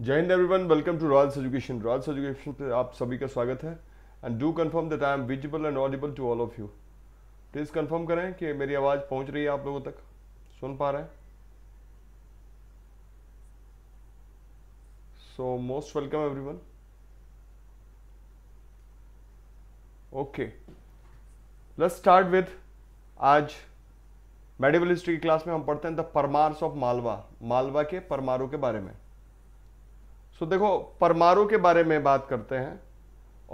जय हिंद everyone welcome to Royals education Royals education पे आप सभी का स्वागत है and do confirm that I am visible and audible to all of you please confirm करें कि मेरी आवाज़ पहुंच रही है आप लोगों तक सुन पा रहे हैं so most welcome everyone okay let's start with आज मेडिवल हिस्ट्री की क्लास में हम पढ़ते हैं द परमार्स ऑफ मालवा मालवा के परमारों के बारे में सो देखो परमारों के बारे में बात करते हैं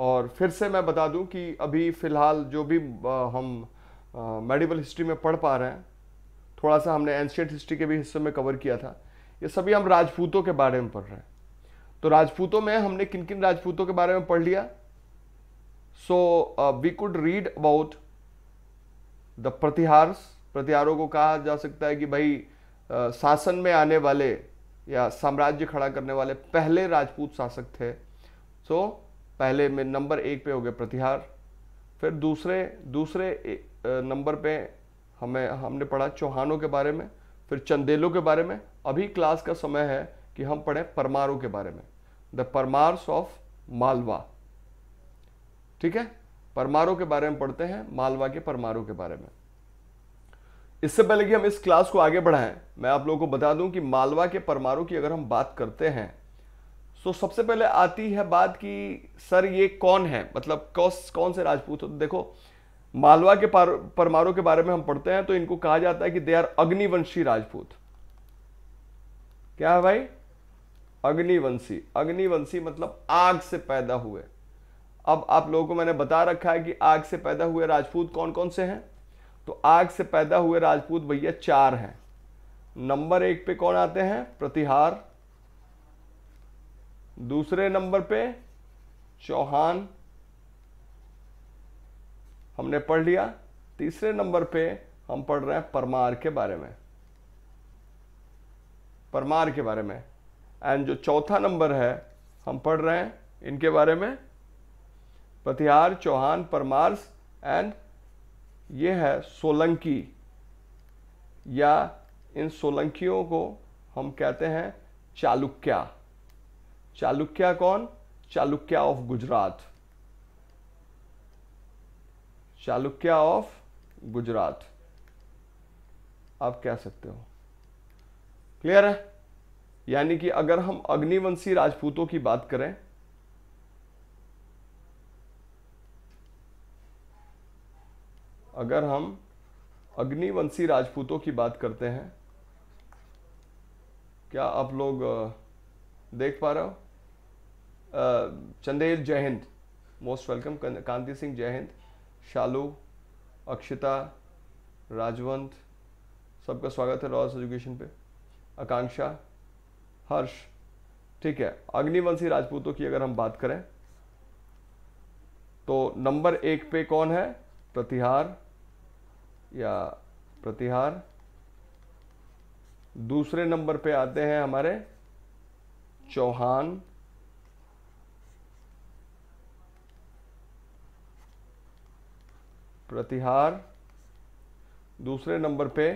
और फिर से मैं बता दूं कि अभी फ़िलहाल जो भी हम मेडिकल हिस्ट्री में पढ़ पा रहे हैं थोड़ा सा हमने एंशियट हिस्ट्री के भी हिस्से में कवर किया था ये सभी हम राजपूतों के बारे में पढ़ रहे हैं तो राजपूतों में हमने किन किन राजपूतों के बारे में पढ़ लिया so we could read about the Pratihars प्रतिहारों को कहा जा सकता है कि भाई uh, शासन में आने वाले या साम्राज्य खड़ा करने वाले पहले राजपूत शासक थे सो so, पहले में नंबर एक पे हो गए प्रतिहार फिर दूसरे दूसरे नंबर पे हमें हमने पढ़ा चौहानों के बारे में फिर चंदेलों के बारे में अभी क्लास का समय है कि हम पढ़ें परमारों के बारे में द परमार्स ऑफ मालवा ठीक है परमारों के बारे में पढ़ते हैं मालवा के परमारों के बारे में इससे पहले कि हम इस क्लास को आगे बढ़ाएं मैं आप लोगों को बता दूं कि मालवा के परमाणु की अगर हम बात करते हैं तो सबसे पहले आती है बात कि सर ये कौन है मतलब कौस कौन से राजपूत हो देखो मालवा के परमाणु के बारे में हम पढ़ते हैं तो इनको कहा जाता है कि दे आर अग्निवंशी राजपूत क्या है भाई अग्निवंशी अग्निवंशी मतलब आग से पैदा हुए अब आप लोगों को मैंने बता रखा है कि आग से पैदा हुए राजपूत कौन कौन से हैं तो आग से पैदा हुए राजपूत भैया चार हैं नंबर एक पे कौन आते हैं प्रतिहार दूसरे नंबर पे चौहान हमने पढ़ लिया तीसरे नंबर पे हम पढ़ रहे हैं परमार के बारे में परमार के बारे में एंड जो चौथा नंबर है हम पढ़ रहे हैं इनके बारे में प्रतिहार चौहान परमार्स एंड ये है सोलंकी या इन सोलंकियों को हम कहते हैं चालुक्या चालुक्या कौन चालुक्या ऑफ गुजरात चालुक्या ऑफ गुजरात आप कह सकते हो क्लियर है यानी कि अगर हम अग्निवंशी राजपूतों की बात करें अगर हम अग्निवंशी राजपूतों की बात करते हैं क्या आप लोग देख पा रहे हो चंदेल जयहिंद मोस्ट वेलकम कांति सिंह जयहिंद शालू अक्षिता राजवंत सबका स्वागत है रॉस एजुकेशन पे आकांक्षा हर्ष ठीक है अग्निवंशी राजपूतों की अगर हम बात करें तो नंबर एक पे कौन है प्रतिहार या प्रतिहार दूसरे नंबर पे आते हैं हमारे चौहान प्रतिहार दूसरे नंबर पे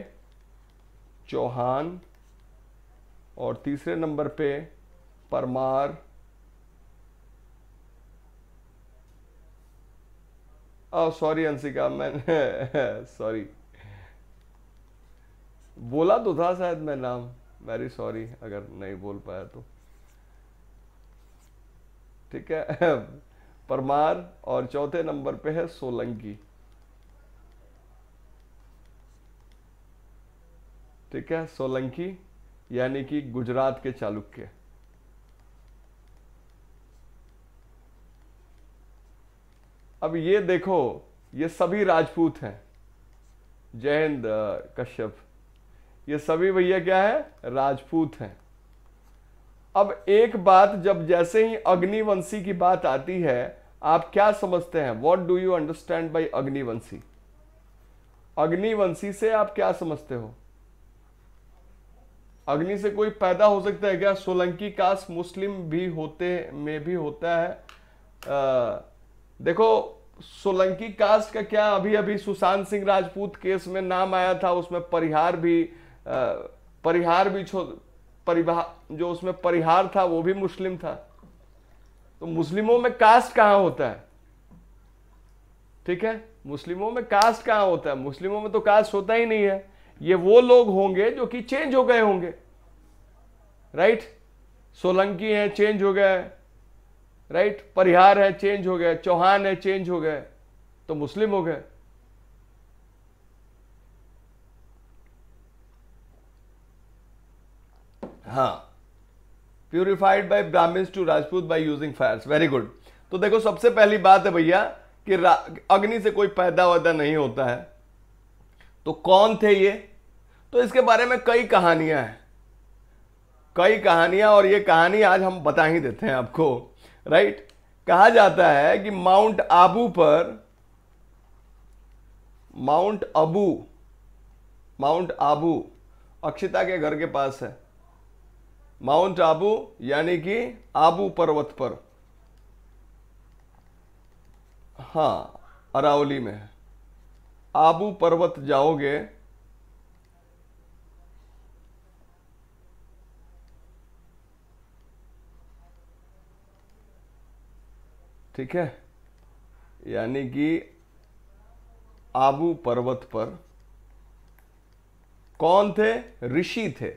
चौहान और तीसरे नंबर पे परमार सॉरी oh, अंशिका मैंने सॉरी बोला तो था शायद मैं नाम वेरी सॉरी अगर नहीं बोल पाया तो ठीक है परमार और चौथे नंबर पे है सोलंकी ठीक है सोलंकी यानी कि गुजरात के चालुक्य अब ये देखो ये सभी राजपूत हैं जय हिंद कश्यप ये सभी भैया क्या है राजपूत हैं अब एक बात जब जैसे ही अग्निवंशी की बात आती है आप क्या समझते हैं what do you understand by Agnivanshi Agnivanshi से आप क्या समझते हो अग्नि से कोई पैदा हो सकता है क्या सोलंकी कास्ट मुस्लिम भी होते में भी होता है आ, देखो सोलंकी कास्ट का क्या अभी अभी सुशांत सिंह राजपूत केस में नाम आया था उसमें परिहार भी परिहार भी छो परिभा जो उसमें परिहार था वो भी मुस्लिम था तो मुस्लिमों में कास्ट कहाँ होता है ठीक है मुस्लिमों में कास्ट कहाँ होता है मुस्लिमों में तो कास्ट होता ही नहीं है ये वो लोग होंगे जो कि चेंज हो गए होंगे राइट सोलंकी हैं चेंज हो गए राइट परिहार है चेंज हो गए चौहान है चेंज हो गए तो मुस्लिम हो गए हाँ purified by Brahmin to Rajput by using fires very good तो देखो सबसे पहली बात है भैया कि अग्नि से कोई पैदा वैदा नहीं होता है तो कौन थे ये तो इसके बारे में कई कहानियां हैं कई कहानियां और ये कहानी आज हम बता ही देते हैं आपको राइट right? कहा जाता है कि माउंट आबू पर माउंट अबू माउंट आबू अक्षिता के घर के पास है माउंट आबू यानी कि आबू पर्वत पर हाँ अरावली में आबू पर्वत जाओगे ठीक है यानी कि आबू पर्वत पर कौन थे ऋषि थे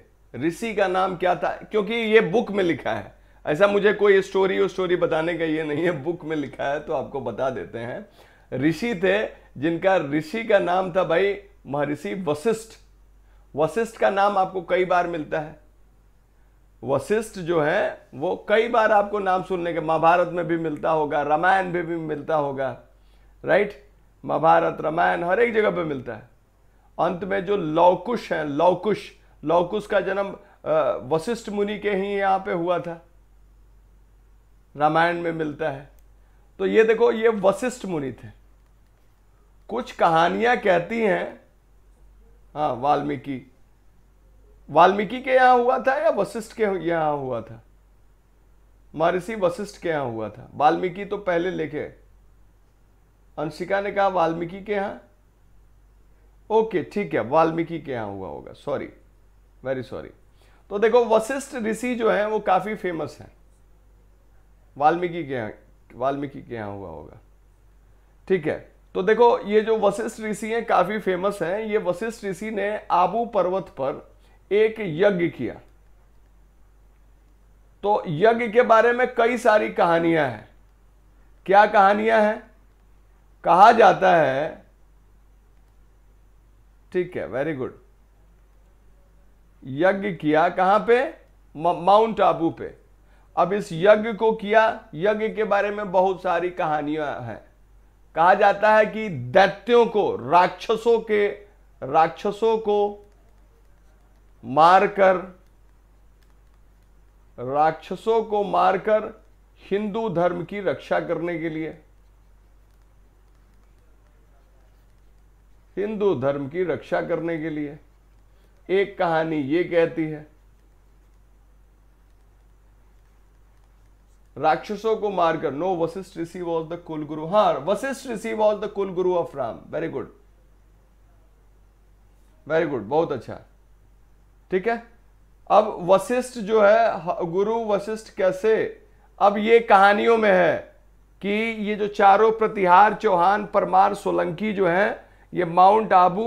ऋषि का नाम क्या था क्योंकि ये बुक में लिखा है ऐसा मुझे कोई स्टोरी और स्टोरी बताने का ये नहीं है बुक में लिखा है तो आपको बता देते हैं ऋषि थे जिनका ऋषि का नाम था भाई महर्षि वशिष्ठ वशिष्ठ का नाम आपको कई बार मिलता है वशिष्ठ जो है वो कई बार आपको नाम सुनने के महाभारत में भी मिलता होगा रामायण में भी मिलता होगा राइट महाभारत रामायण हर एक जगह पे मिलता है अंत में जो लौकुश है लौकुश लौकुश का जन्म वशिष्ठ मुनि के ही यहाँ पे हुआ था रामायण में मिलता है तो ये देखो ये वशिष्ठ मुनि थे कुछ कहानियां कहती हैं हाँ वाल्मीकि वाल्मीकि के यहां हुआ था या वशिष्ठ के यहां हुआ था महर्षि वशिष्ठ के यहां हुआ था वाल्मीकि तो पहले लेके अंशिका ने कहा वाल्मीकि के यहां ओके ठीक है वाल्मीकि के यहां हुआ होगा सॉरी वेरी सॉरी तो देखो वशिष्ठ ऋषि जो है वो काफ़ी फेमस है वाल्मीकि के यहां वाल्मीकि के यहां हुआ होगा ठीक है तो देखो ये जो वशिष्ठ ऋषि हैं काफ़ी फेमस हैं ये वशिष्ठ ऋषि ने आबू पर्वत पर एक यज्ञ किया तो यज्ञ के बारे में कई सारी कहानियां हैं क्या कहानियां हैं कहा जाता है ठीक है वेरी गुड यज्ञ किया कहां पे माउंट आबू पे अब इस यज्ञ को किया यज्ञ के बारे में बहुत सारी कहानियां हैं कहा जाता है कि दैत्यों को राक्षसों के राक्षसों को मारकर राक्षसों को मारकर हिंदू धर्म की रक्षा करने के लिए हिंदू धर्म की रक्षा करने के लिए एक कहानी ये कहती है राक्षसों को मारकर no Vashishtha rishi was the kul guru हाँ Vashishtha rishi was the kul guru of Ram very good very good बहुत अच्छा ठीक है अब वशिष्ठ जो है गुरु वशिष्ठ कैसे अब ये कहानियों में है कि ये जो चारों प्रतिहार चौहान परमार सोलंकी जो हैं ये माउंट आबू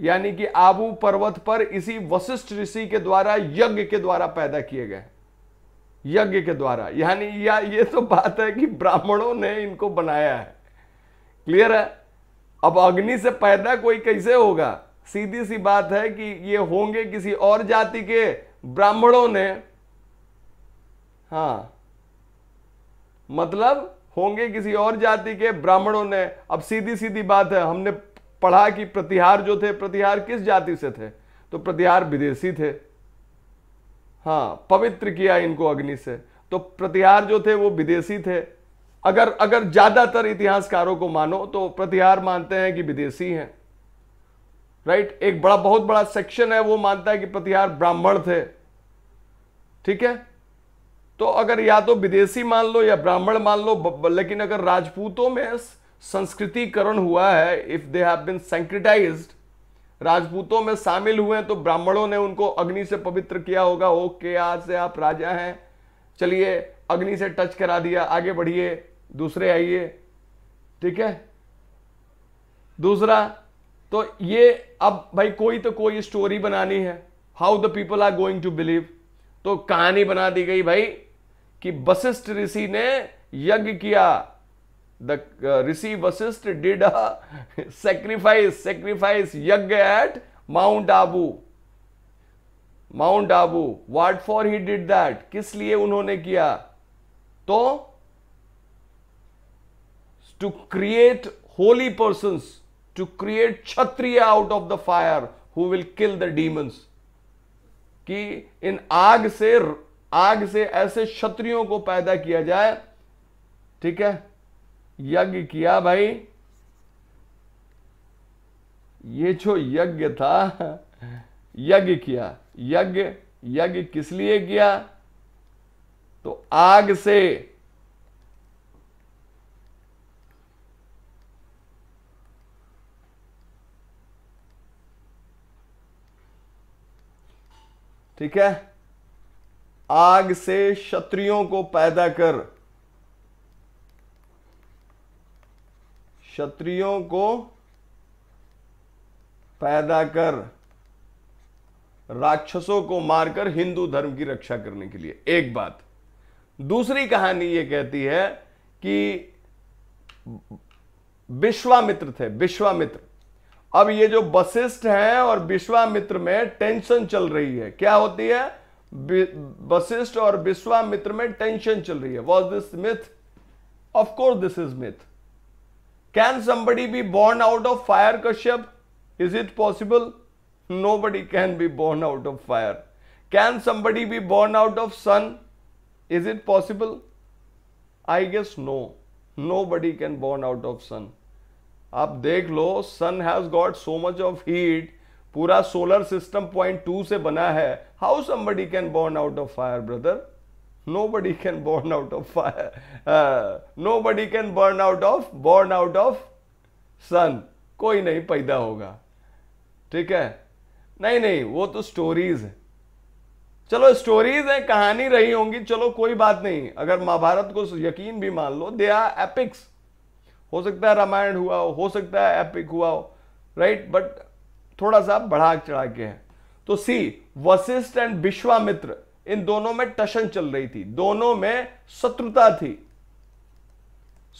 यानी कि आबू पर्वत पर इसी वशिष्ठ ऋषि के द्वारा यज्ञ के द्वारा पैदा किए गए यज्ञ के द्वारा यानी या ये तो बात है कि ब्राह्मणों ने इनको बनाया है क्लियर है अब अग्नि से पैदा कोई कैसे होगा सीधी सी बात है कि ये होंगे किसी और जाति के ब्राह्मणों ने हाँ मतलब होंगे किसी और जाति के ब्राह्मणों ने अब सीधी सीधी बात है हमने पढ़ा कि प्रतिहार जो थे प्रतिहार किस जाति से थे तो प्रतिहार विदेशी थे हाँ पवित्र किया इनको अग्नि से तो प्रतिहार जो थे वो विदेशी थे अगर अगर ज़्यादातर इतिहासकारों को मानो तो प्रतिहार मानते हैं कि विदेशी हैं राइट एक बड़ा बहुत बड़ा सेक्शन है वो मानता है कि प्रतिहार ब्राह्मण थे ठीक है तो अगर या तो विदेशी मान लो या ब्राह्मण मान लो लेकिन अगर राजपूतों में संस्कृतिकरण हुआ है इफ दे हैव बिन सेंक्रिटाइज राजपूतों में शामिल हुए हैं तो ब्राह्मणों ने उनको अग्नि से पवित्र किया होगा ओके आज से आप राजा हैं चलिए अग्नि से टच करा दिया आगे बढ़िए दूसरे आइए ठीक है दूसरा तो ये अब भाई कोई तो कोई स्टोरी बनानी है how the people are going to believe तो कहानी बना दी गई भाई कि वशिष्ठ ऋषि ने यज्ञ किया the uh, rishi Vashishtha did sacrifice sacrifice yagya at Mount Abu Mount Abu what for he did that किस लिए उन्होंने किया तो to create holy persons to create Kshatriya out of the fire who will kill the demons कि इन आग से आग से ऐसे क्षत्रियों को पैदा किया जाए ठीक है यज्ञ किया भाई ये जो यज्ञ था यज्ञ किया यज्ञ यज्ञ किस लिए किया तो आग से ठीक है आग से क्षत्रियों को पैदा कर क्षत्रियो को पैदा कर राक्षसों को मारकर हिंदू धर्म की रक्षा करने के लिए एक बात दूसरी कहानी यह कहती है कि विश्वामित्र थे विश्वामित्र अब ये जो वशिष्ठ हैं और विश्वामित्र में टेंशन चल रही है क्या होती है वशिष्ठ और विश्वामित्र में टेंशन चल रही है was this myth of course this is myth can somebody be born out of fire Kashyap is it possible no body can be born out of fire can somebody be born out of sun is it possible I guess no no body can born out of sun आप देख लो sun has got so much of heat पूरा solar system point two से बना है how somebody can born out of fire brother no body can born out of fire no body can burn out of born out of sun कोई नहीं पैदा होगा ठीक है नहीं नहीं वो तो स्टोरीज है चलो स्टोरीज हैं कहानी रही होंगी चलो कोई बात नहीं अगर महाभारत को यकीन भी मान लो दे आर एपिक्स हो सकता है रामायण हुआ हो हो सकता है एपिक हुआ हो राइट बट थोड़ा सा बढ़ा चढ़ा के है तो सी वशिष्ठ एंड विश्वामित्र इन दोनों में टशन चल रही थी दोनों में शत्रुता थी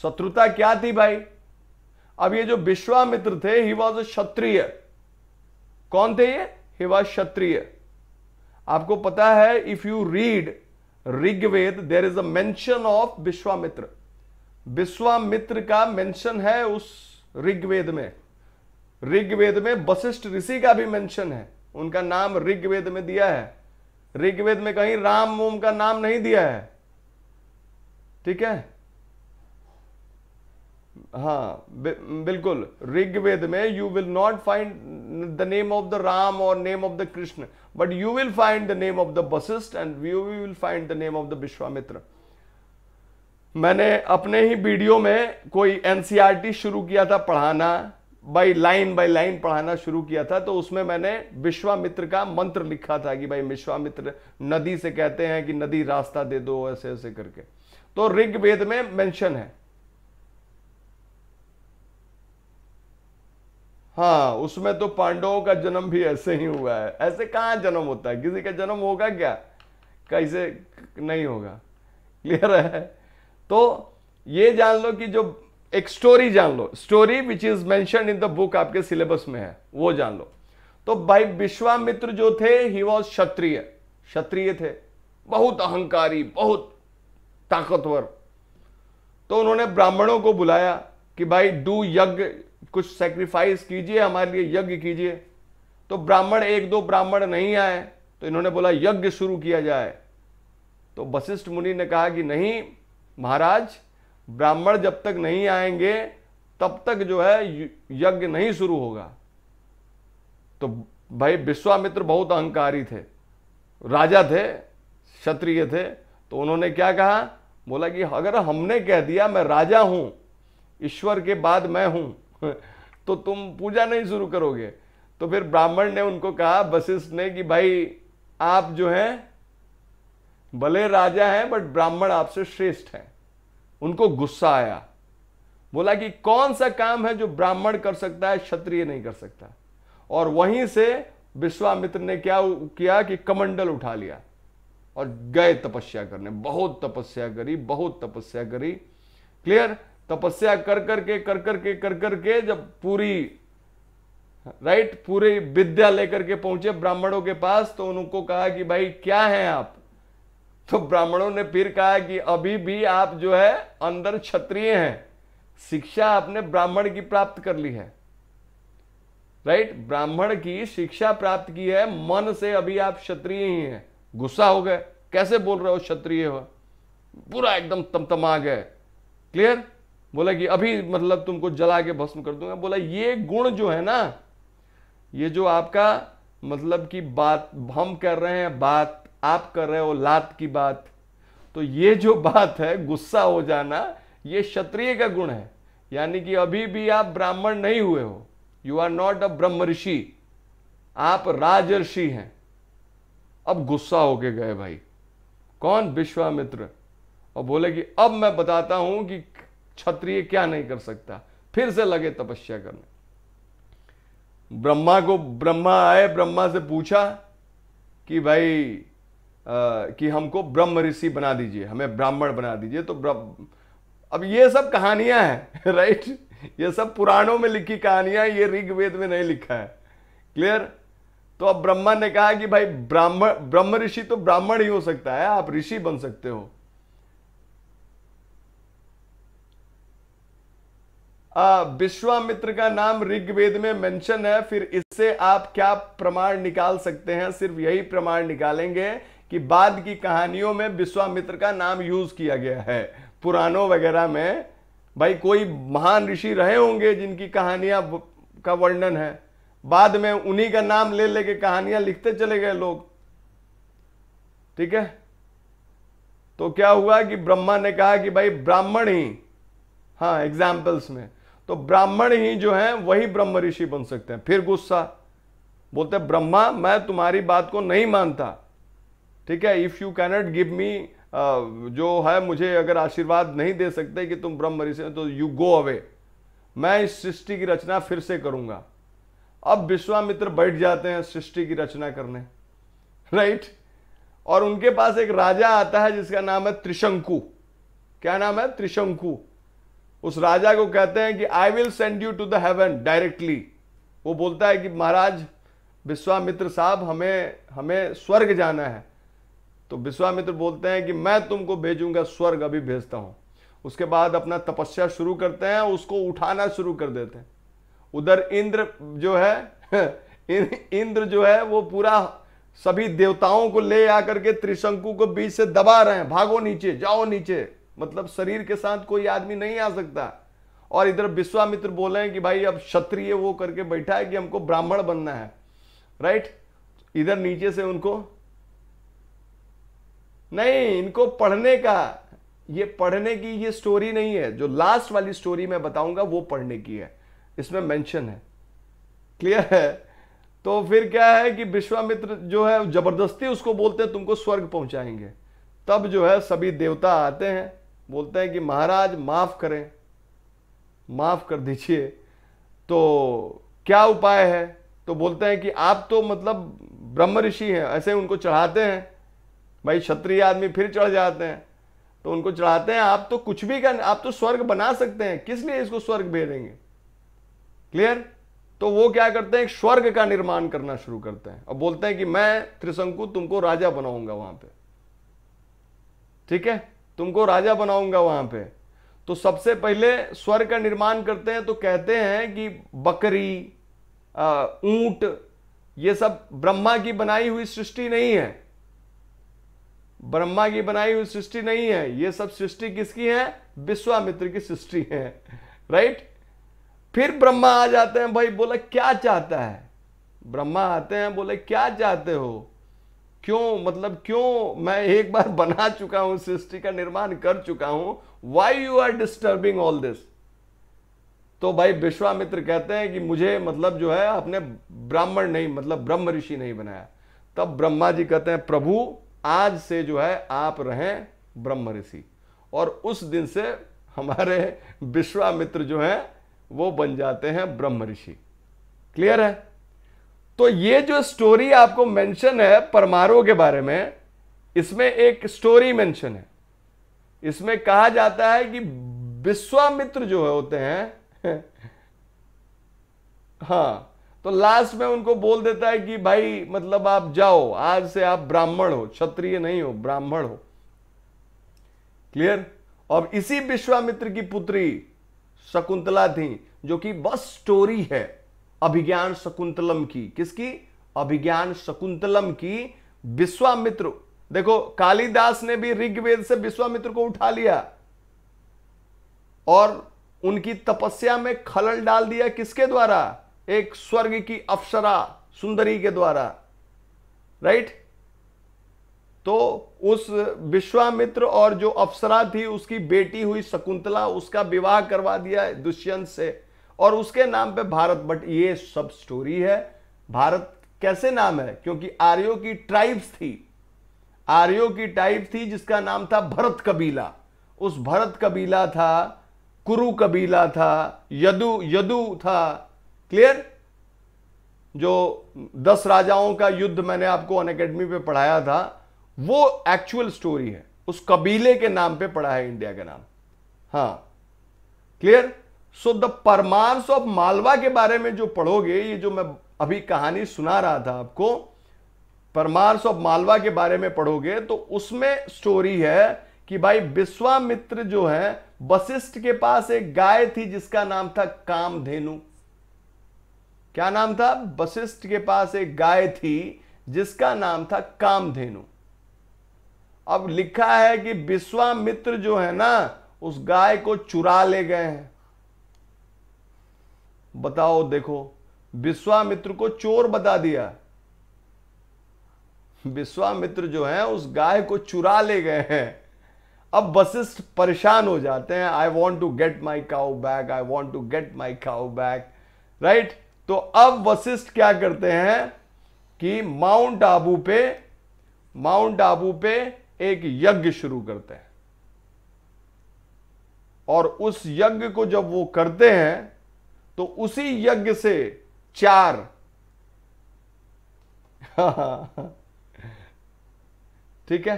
शत्रुता क्या थी भाई अब ये जो विश्वामित्र थे ही वॉज अ क्षत्रिय कौन थे ये ही वॉज क्षत्रिय आपको पता है if you read Rigveda there is a mention of Vishwamitra Vishwamitra का मेंशन है उस ऋग्वेद में ऋग्वेद में वशिष्ठ ऋषि का भी मेंशन है उनका नाम ऋग्वेद में दिया है ऋग्वेद में कहीं राम मोम का नाम नहीं दिया है ठीक है हाँ बिल्कुल ऋग्वेद में you will not find the name of the Ram और name of the Krishna but you will find the name of the Vashishtha and you will find the name of the Vishwamitra मैंने अपने ही वीडियो में कोई एनसीईआरटी e शुरू किया था पढ़ाना बाई लाइन बाई लाइन पढ़ाना शुरू किया था तो उसमें मैंने विश्वामित्र का मंत्र लिखा था कि भाई विश्वामित्र नदी से कहते हैं कि नदी रास्ता दे दो ऐसे ऐसे करके तो ऋग्वेद में मेंशन है हाँ उसमें तो पांडवों का जन्म भी ऐसे ही हुआ है ऐसे कहां जन्म होता है किसी का जन्म होगा क्या कैसे नहीं होगा क्लियर है तो ये जान लो कि जो एक स्टोरी जान लो story which is mention in the book आपके सिलेबस में है वो जान लो तो भाई विश्वामित्र जो थे ही वॉज क्षत्रिय क्षत्रिय थे बहुत अहंकारी बहुत ताकतवर तो उन्होंने ब्राह्मणों को बुलाया कि भाई डू यज्ञ कुछ सेक्रीफाइस कीजिए हमारे लिए यज्ञ कीजिए तो ब्राह्मण एक दो ब्राह्मण नहीं आए तो इन्होंने बोला यज्ञ शुरू किया जाए तो वशिष्ठ मुनि ने कहा कि नहीं महाराज ब्राह्मण जब तक नहीं आएंगे तब तक जो है यज्ञ नहीं शुरू होगा तो भाई विश्वामित्र बहुत अहंकारी थे राजा थे क्षत्रिय थे तो उन्होंने क्या कहा बोला कि अगर हमने कह दिया मैं राजा हूं ईश्वर के बाद मैं हूं तो तुम पूजा नहीं शुरू करोगे तो फिर ब्राह्मण ने उनको कहा वशिष्ठ ने कि भाई आप जो हैं भले राजा है बट ब्राह्मण आपसे श्रेष्ठ है उनको गुस्सा आया बोला कि कौन सा काम है जो ब्राह्मण कर सकता है क्षत्रिय नहीं कर सकता और वहीं से विश्वामित्र ने क्या किया कि कमंडल उठा लिया और गए तपस्या करने बहुत तपस्या करी बहुत तपस्या करी क्लियर तपस्या कर कर के कर कर के कर कर के जब पूरी राइट पूरी विद्या लेकर के पहुंचे ब्राह्मणों के पास तो उनको कहा कि भाई क्या है आप तो ब्राह्मणों ने फिर कहा कि अभी भी आप जो है अंदर क्षत्रिय हैं शिक्षा आपने ब्राह्मण की प्राप्त कर ली है राइट ब्राह्मण की शिक्षा प्राप्त की है मन से अभी आप क्षत्रिय ही हैं गुस्सा हो गए कैसे बोल रहे हो क्षत्रिय हो पूरा एकदम तमतमा गए क्लियर बोला कि अभी मतलब तुमको जला के भस्म कर दूंगा बोला ये गुण जो है ना ये जो आपका मतलब कि बात हम कर रहे हैं बात आप कर रहे हो लात की बात तो ये जो बात है गुस्सा हो जाना ये क्षत्रिय का गुण है यानी कि अभी भी आप ब्राह्मण नहीं हुए हो यू आर नॉट अ ब्रह्म ऋषि आप राजर्षि हैं अब गुस्सा होके गए भाई कौन विश्वामित्र और बोले कि अब मैं बताता हूं कि क्षत्रिय क्या नहीं कर सकता फिर से लगे तपस्या करने ब्रह्मा को ब्रह्मा आए ब्रह्मा से पूछा कि भाई कि हमको ब्रह्म ऋषि बना दीजिए हमें ब्राह्मण बना दीजिए तो अब ये सब कहानियां हैं राइट ये सब पुराणों में लिखी कहानियां ये ऋग्वेद में नहीं लिखा है क्लियर तो अब ब्रह्मा ने कहा कि भाई ब्राह्मण ब्रह्म ऋषि तो ब्राह्मण ही हो सकता है आप ऋषि बन सकते हो आ, विश्वामित्र का नाम ऋग्वेद में मेंशन है फिर इससे आप क्या प्रमाण निकाल सकते हैं सिर्फ यही प्रमाण निकालेंगे कि बाद की कहानियों में विश्वामित्र का नाम यूज किया गया है पुरानों वगैरह में भाई कोई महान ऋषि रहे होंगे जिनकी कहानियां का वर्णन है बाद में उन्हीं का नाम ले लेके कहानियां लिखते चले गए लोग ठीक है तो क्या हुआ कि ब्रह्मा ने कहा कि भाई ब्राह्मण ही हाँ एग्जाम्पल्स में तो ब्राह्मण ही जो है वही ब्रह्म ऋषि बन सकते हैं फिर गुस्सा बोलते ब्रह्मा मैं तुम्हारी बात को नहीं मानता ठीक है if you cannot give me जो है मुझे अगर आशीर्वाद नहीं दे सकते कि तुम ब्रह्म ऋषि तो यू गो अवे मैं इस सृष्टि की रचना फिर से करूंगा अब विश्वामित्र बैठ जाते हैं सृष्टि की रचना करने राइट और उनके पास एक राजा आता है जिसका नाम है त्रिशंकु क्या नाम है त्रिशंकु उस राजा को कहते हैं कि I will send you to the heaven directly वो बोलता है कि महाराज विश्वामित्र साहब हमें हमें स्वर्ग जाना है तो विश्वामित्र बोलते हैं कि मैं तुमको भेजूंगा स्वर्ग अभी भेजता हूं उसके बाद अपना तपस्या शुरू करते हैं उसको उठाना शुरू कर देते हैं उधर इंद्र जो है इंद्र जो है वो पूरा सभी देवताओं को ले आकर के त्रिशंकु को बीच से दबा रहे हैं भागो नीचे जाओ नीचे मतलब शरीर के साथ कोई आदमी नहीं आ सकता और इधर विश्वामित्र बोले हैं कि भाई अब क्षत्रिय वो करके बैठा है कि हमको ब्राह्मण बनना है राइट इधर नीचे से उनको नहीं इनको पढ़ने का ये पढ़ने की ये स्टोरी नहीं है जो लास्ट वाली स्टोरी मैं बताऊंगा वो पढ़ने की है इसमें मेंशन है क्लियर है तो फिर क्या है कि विश्वामित्र जो है जबरदस्ती उसको बोलते हैं तुमको स्वर्ग पहुंचाएंगे तब जो है सभी देवता आते हैं बोलते हैं कि महाराज माफ करें माफ कर दीजिए तो क्या उपाय है तो बोलते हैं कि आप तो मतलब ब्रह्म ऋषि हैं ऐसे उनको चढ़ाते हैं भाई क्षत्रिय आदमी फिर चढ़ जाते हैं तो उनको चढ़ाते हैं आप तो कुछ भी कर आप तो स्वर्ग बना सकते हैं किस लिए इसको स्वर्ग भेजेंगे क्लियर तो वो क्या करते हैं स्वर्ग का निर्माण करना शुरू करते हैं और बोलते हैं कि मैं त्रिशंकु तुमको राजा बनाऊंगा वहां पे ठीक है तुमको राजा बनाऊंगा वहां पे तो सबसे पहले स्वर्ग का निर्माण करते हैं तो कहते हैं कि बकरी ऊंट ये सब ब्रह्मा की बनाई हुई सृष्टि नहीं है ब्रह्मा की बनाई हुई सृष्टि नहीं है ये सब सृष्टि किसकी है विश्वामित्र की सृष्टि है राइट फिर ब्रह्मा आ जाते हैं भाई बोला क्या चाहता है ब्रह्मा आते हैं बोले क्या चाहते हो क्यों मतलब क्यों मैं एक बार बना चुका हूं सृष्टि का निर्माण कर चुका हूं why you are disturbing all this तो भाई विश्वामित्र कहते हैं कि मुझे मतलब जो है आपने ब्राह्मण नहीं मतलब ब्रह्म ऋषि नहीं बनाया तब ब्रह्मा जी कहते हैं प्रभु आज से जो है आप रहें ब्रह्म ऋषि और उस दिन से हमारे विश्वामित्र जो हैं वो बन जाते हैं ब्रह्म ऋषि क्लियर है तो ये जो स्टोरी आपको मेंशन है परमारों के बारे में इसमें एक स्टोरी मेंशन है इसमें कहा जाता है कि विश्वामित्र जो है होते हैं हाँ तो लास्ट में उनको बोल देता है कि भाई मतलब आप जाओ आज से आप ब्राह्मण हो क्षत्रिय नहीं हो ब्राह्मण हो क्लियर और इसी विश्वामित्र की पुत्री शकुंतला थी जो कि बस स्टोरी है अभिज्ञान शकुंतलम की किसकी अभिज्ञान शकुंतलम की विश्वामित्र देखो कालिदास ने भी ऋग्वेद से विश्वामित्र को उठा लिया और उनकी तपस्या में खलल डाल दिया किसके द्वारा एक स्वर्ग की अप्सरा सुंदरी के द्वारा राइट तो उस विश्वामित्र और जो अप्सरा थी उसकी बेटी हुई शकुंतला उसका विवाह करवा दिया दुष्यंत से और उसके नाम पे भारत बट ये सब स्टोरी है भारत कैसे नाम है क्योंकि आर्यो की ट्राइब्स थी आर्यो की टाइप थी जिसका नाम था भरत कबीला उस भरत कबीला था कुरु कबीला था यदु यदु था क्लियर जो दस राजाओं का युद्ध मैंने आपको अन अकेडमी पर पढ़ाया था वो एक्चुअल स्टोरी है उस कबीले के नाम पे पढ़ा है इंडिया के नाम हा clear so the Paramars of Malwa के बारे में जो पढ़ोगे ये जो मैं अभी कहानी सुना रहा था आपको परमार्स ऑफ मालवा के बारे में पढ़ोगे तो उसमें स्टोरी है कि भाई विश्वामित्र जो है वशिष्ठ के पास एक गाय थी जिसका नाम था कामधेनु क्या नाम था वशिष्ठ के पास एक गाय थी जिसका नाम था कामधेनु अब लिखा है कि विश्वामित्र जो है ना उस गाय को चुरा ले गए हैं बताओ देखो विश्वामित्र को चोर बता दिया विश्वामित्र जो है उस गाय को चुरा ले गए हैं अब वशिष्ठ परेशान हो जाते हैं I want to get my cow back I want to get my cow back right तो अब वशिष्ठ क्या करते हैं कि माउंट आबू पे माउंट आबू पे एक यज्ञ शुरू करते हैं और उस यज्ञ को जब वो करते हैं तो उसी यज्ञ से चार ठीक है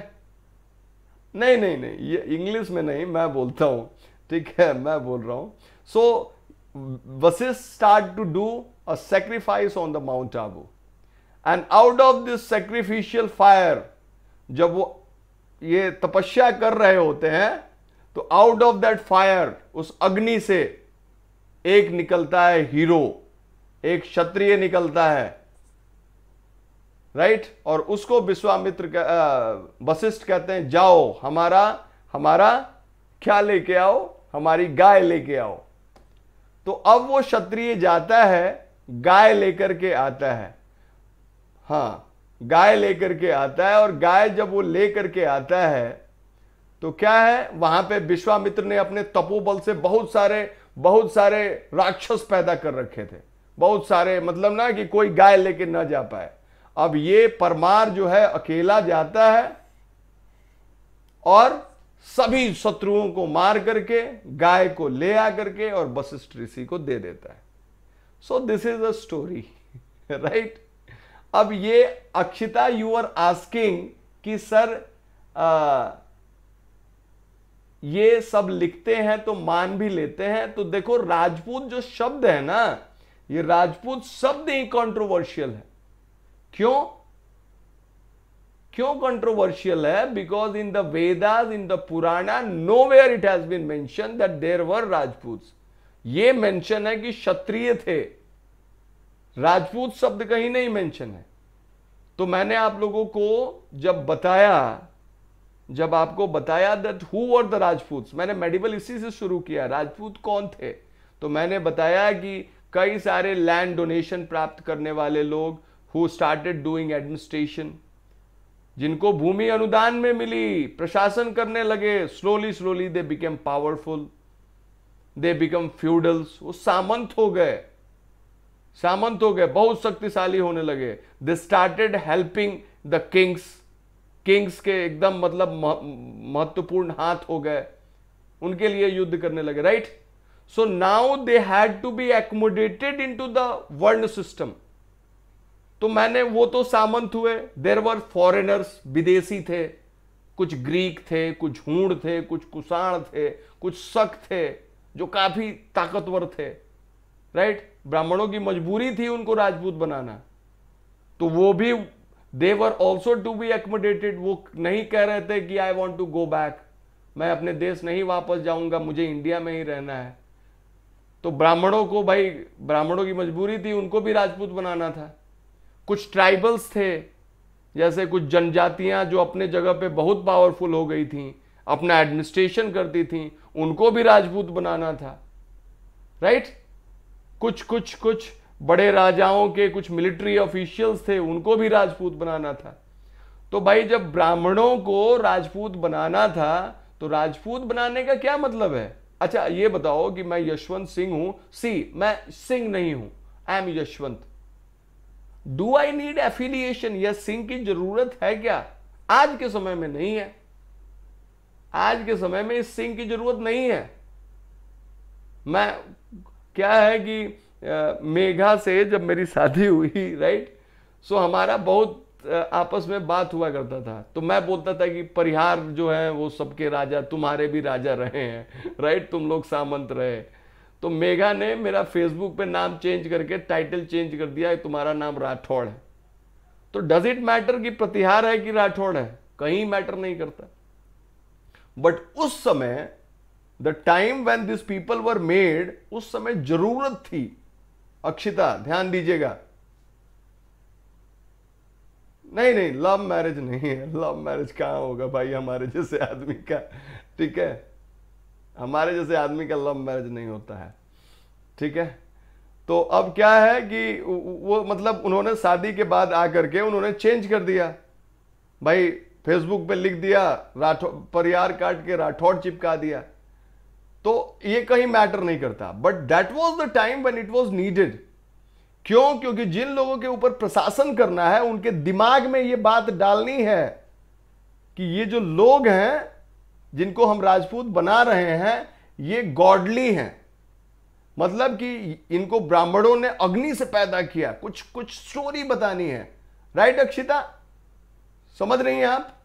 नहीं नहीं नहीं ये इंग्लिश में नहीं मैं बोलता हूं ठीक है मैं बोल रहा हूं so Vashishtha start to do a sacrifice on the Mount Abu. And out of this sacrificial fire जब वो ये तपस्या कर रहे होते हैं तो आउट ऑफ दैट फायर उस अग्नि से एक निकलता है हीरो एक क्षत्रिय निकलता है राइट right? और उसको विश्वामित्र वशिष्ठ कहते हैं जाओ हमारा हमारा क्या लेके आओ हमारी गाय लेके आओ तो अब वो क्षत्रिय जाता है गाय लेकर के आता है हाँ गाय लेकर के आता है और गाय जब वो लेकर के आता है तो क्या है वहां पे विश्वामित्र ने अपने तपोबल से बहुत सारे बहुत सारे राक्षस पैदा कर रखे थे बहुत सारे मतलब ना कि कोई गाय लेके ना जा पाए अब ये परमार जो है अकेला जाता है और सभी शत्रुओं को मार करके गाय को ले आकर के और वशिष्ठ ऋषि को दे देता है so this is a story right अब ये अक्षिता यू आर आस्किंग कि सर आ, ये सब लिखते हैं तो मान भी लेते हैं तो देखो राजपूत जो शब्द है ना ये राजपूत शब्द ही कंट्रोवर्शियल है क्यों क्यों कंट्रोवर्शियल है because in the Vedas in the Purana nowhere it has been mention that there were Rajput ये मेंशन है कि क्षत्रिय थे राजपूत शब्द कहीं नहीं मेंशन है तो मैंने आप लोगों को जब बताया जब आपको बताया that who are the Rajput मैंने मेडिवल इसी से शुरू किया राजपूत कौन थे तो मैंने बताया कि कई सारे लैंड डोनेशन प्राप्त करने वाले लोग हु स्टार्टेड डूइंग एडमिनिस्ट्रेशन जिनको भूमि अनुदान में मिली प्रशासन करने लगे slowly slowly they became powerful they become feudals वो सामंत हो गए सामंत हो गए बहुत शक्तिशाली होने लगे they started helping the kings kings के एकदम मतलब महत्वपूर्ण हाथ हो गए उनके लिए युद्ध करने लगे right so now they had to be accommodated into the world system तो मैंने वो तो सामंत हुए देर वर फॉरेनर्स विदेशी थे कुछ ग्रीक थे कुछ हूण थे कुछ कुसाण थे कुछ शक थे जो काफी ताकतवर थे राइट right? ब्राह्मणों की मजबूरी थी उनको राजपूत बनाना तो वो भी they were also to be accommodated वो नहीं कह रहे थे कि I want to go back मैं अपने देश नहीं वापस जाऊंगा मुझे इंडिया में ही रहना है तो ब्राह्मणों को भाई ब्राह्मणों की मजबूरी थी उनको भी राजपूत बनाना था कुछ ट्राइबल्स थे जैसे कुछ जनजातियां जो अपने जगह पे बहुत पावरफुल हो गई थी अपना एडमिनिस्ट्रेशन करती थी उनको भी राजपूत बनाना था राइट right? कुछ कुछ कुछ बड़े राजाओं के कुछ मिलिट्री ऑफिशियल्स थे उनको भी राजपूत बनाना था तो भाई जब ब्राह्मणों को राजपूत बनाना था तो राजपूत बनाने का क्या मतलब है अच्छा ये बताओ कि मैं यशवंत सिंह हूं सी मैं सिंह नहीं हूं I am Yashwant do I need affiliation या सिंह की जरूरत है क्या आज के समय में नहीं है आज के समय में इस सिंह की जरूरत नहीं है मैं क्या है कि मेघा से जब मेरी शादी हुई राइट सो हमारा बहुत आपस में बात हुआ करता था तो मैं बोलता था कि परिहार जो है वो सबके राजा तुम्हारे भी राजा रहे हैं राइट तुम लोग सामंत रहे तो मेघा ने मेरा फेसबुक पे नाम चेंज करके टाइटल चेंज कर दिया तुम्हारा नाम राठौड़ है तो डज इट मैटर कि प्रतिहार है कि राठौड़ है कहीं मैटर नहीं करता बट उस समय the time when this people were made उस समय जरूरत थी अक्षिता ध्यान दीजिएगा नहीं नहीं लव मैरिज नहीं है लव मैरिज कहां होगा भाई हमारे जैसे आदमी का ठीक है हमारे जैसे आदमी का लव मैरिज नहीं होता है ठीक है तो अब क्या है कि वो मतलब उन्होंने शादी के बाद आकर के उन्होंने चेंज कर दिया भाई फेसबुक पे लिख दिया राठौर परियार काट के राठौर चिपका दिया तो ये कहीं मैटर नहीं करता but that was the time when it was needed क्यों क्योंकि जिन लोगों के ऊपर प्रशासन करना है उनके दिमाग में ये बात डालनी है कि ये जो लोग हैं जिनको हम राजपूत बना रहे हैं ये गॉडली हैं मतलब कि इनको ब्राह्मणों ने अग्नि से पैदा किया कुछ कुछ स्टोरी बतानी है राइट अक्षिता समझ रही हैं आप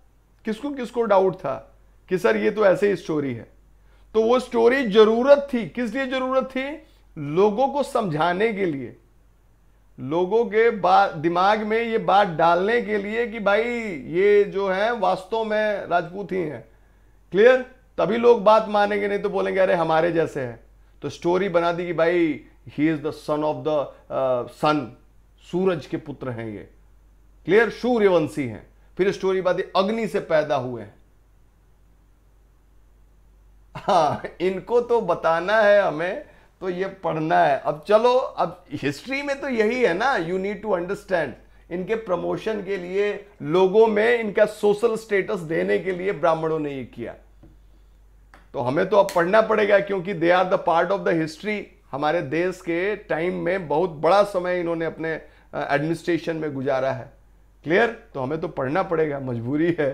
किसको किसको डाउट था कि सर ये तो ऐसे ही स्टोरी है तो वो स्टोरी जरूरत थी किस लिए जरूरत थी लोगों को समझाने के लिए लोगों के दिमाग में ये बात डालने के लिए कि भाई ये जो है वास्तव में राजपूत ही हैं क्लियर तभी लोग बात मानेंगे नहीं तो बोलेंगे अरे हमारे जैसे हैं तो स्टोरी बना दी कि भाई he is the son of the sun सूरज के पुत्र हैं ये क्लियर सूर्यवंशी हैं फिर स्टोरी बात अग्नि से पैदा हुए हैं हाँ इनको तो बताना है हमें तो ये पढ़ना है अब चलो अब हिस्ट्री में तो यही है ना यू नीड टू अंडरस्टैंड इनके प्रमोशन के लिए लोगों में इनका सोशल स्टेटस देने के लिए ब्राह्मणों ने ये किया तो हमें तो अब पढ़ना पड़ेगा क्योंकि they are the part of the history हमारे देश के टाइम में बहुत बड़ा समय इन्होंने अपने एडमिनिस्ट्रेशन में गुजारा है क्लियर तो हमें तो पढ़ना पड़ेगा मजबूरी है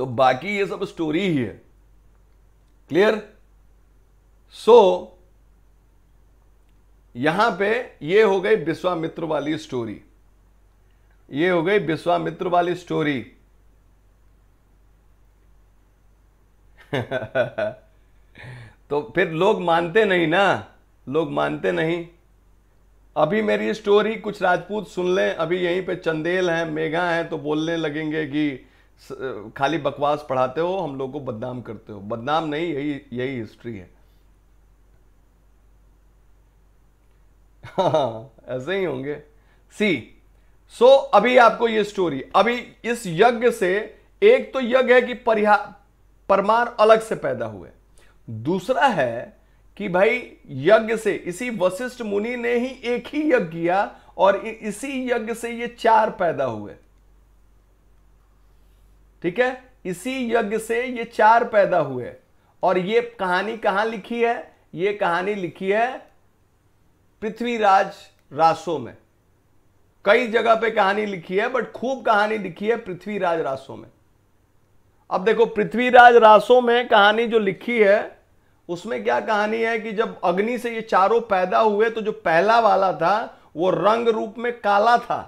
तो बाकी ये सब स्टोरी ही है क्लियर सो so, यहां पे ये हो गई विश्वामित्र वाली स्टोरी ये हो गई विश्वामित्र वाली स्टोरी तो फिर लोग मानते नहीं ना लोग मानते नहीं अभी मेरी स्टोरी कुछ राजपूत सुन लें अभी यहीं पे चंदेल हैं मेघा हैं तो बोलने लगेंगे कि खाली बकवास पढ़ाते हो हम लोग को बदनाम करते हो बदनाम नहीं यही यही हिस्ट्री है हाँ ऐसे ही होंगे सी सो so, अभी आपको ये स्टोरी अभी इस यज्ञ से एक तो यज्ञ है कि परिहा परमार अलग से पैदा हुए दूसरा है कि भाई यज्ञ से इसी वशिष्ठ मुनि ने ही एक ही यज्ञ किया और इसी यज्ञ से ये चार पैदा हुए ठीक है इसी यज्ञ से ये चार पैदा हुए और ये कहानी कहां लिखी है ये कहानी लिखी है पृथ्वीराज रासो में कई जगह पे कहानी लिखी है बट खूब कहानी लिखी है पृथ्वीराज रासो में अब देखो पृथ्वीराज रासो में कहानी जो लिखी है उसमें क्या कहानी है कि जब अग्नि से ये चारों पैदा हुए तो जो पहला वाला था वो रंग रूप में काला था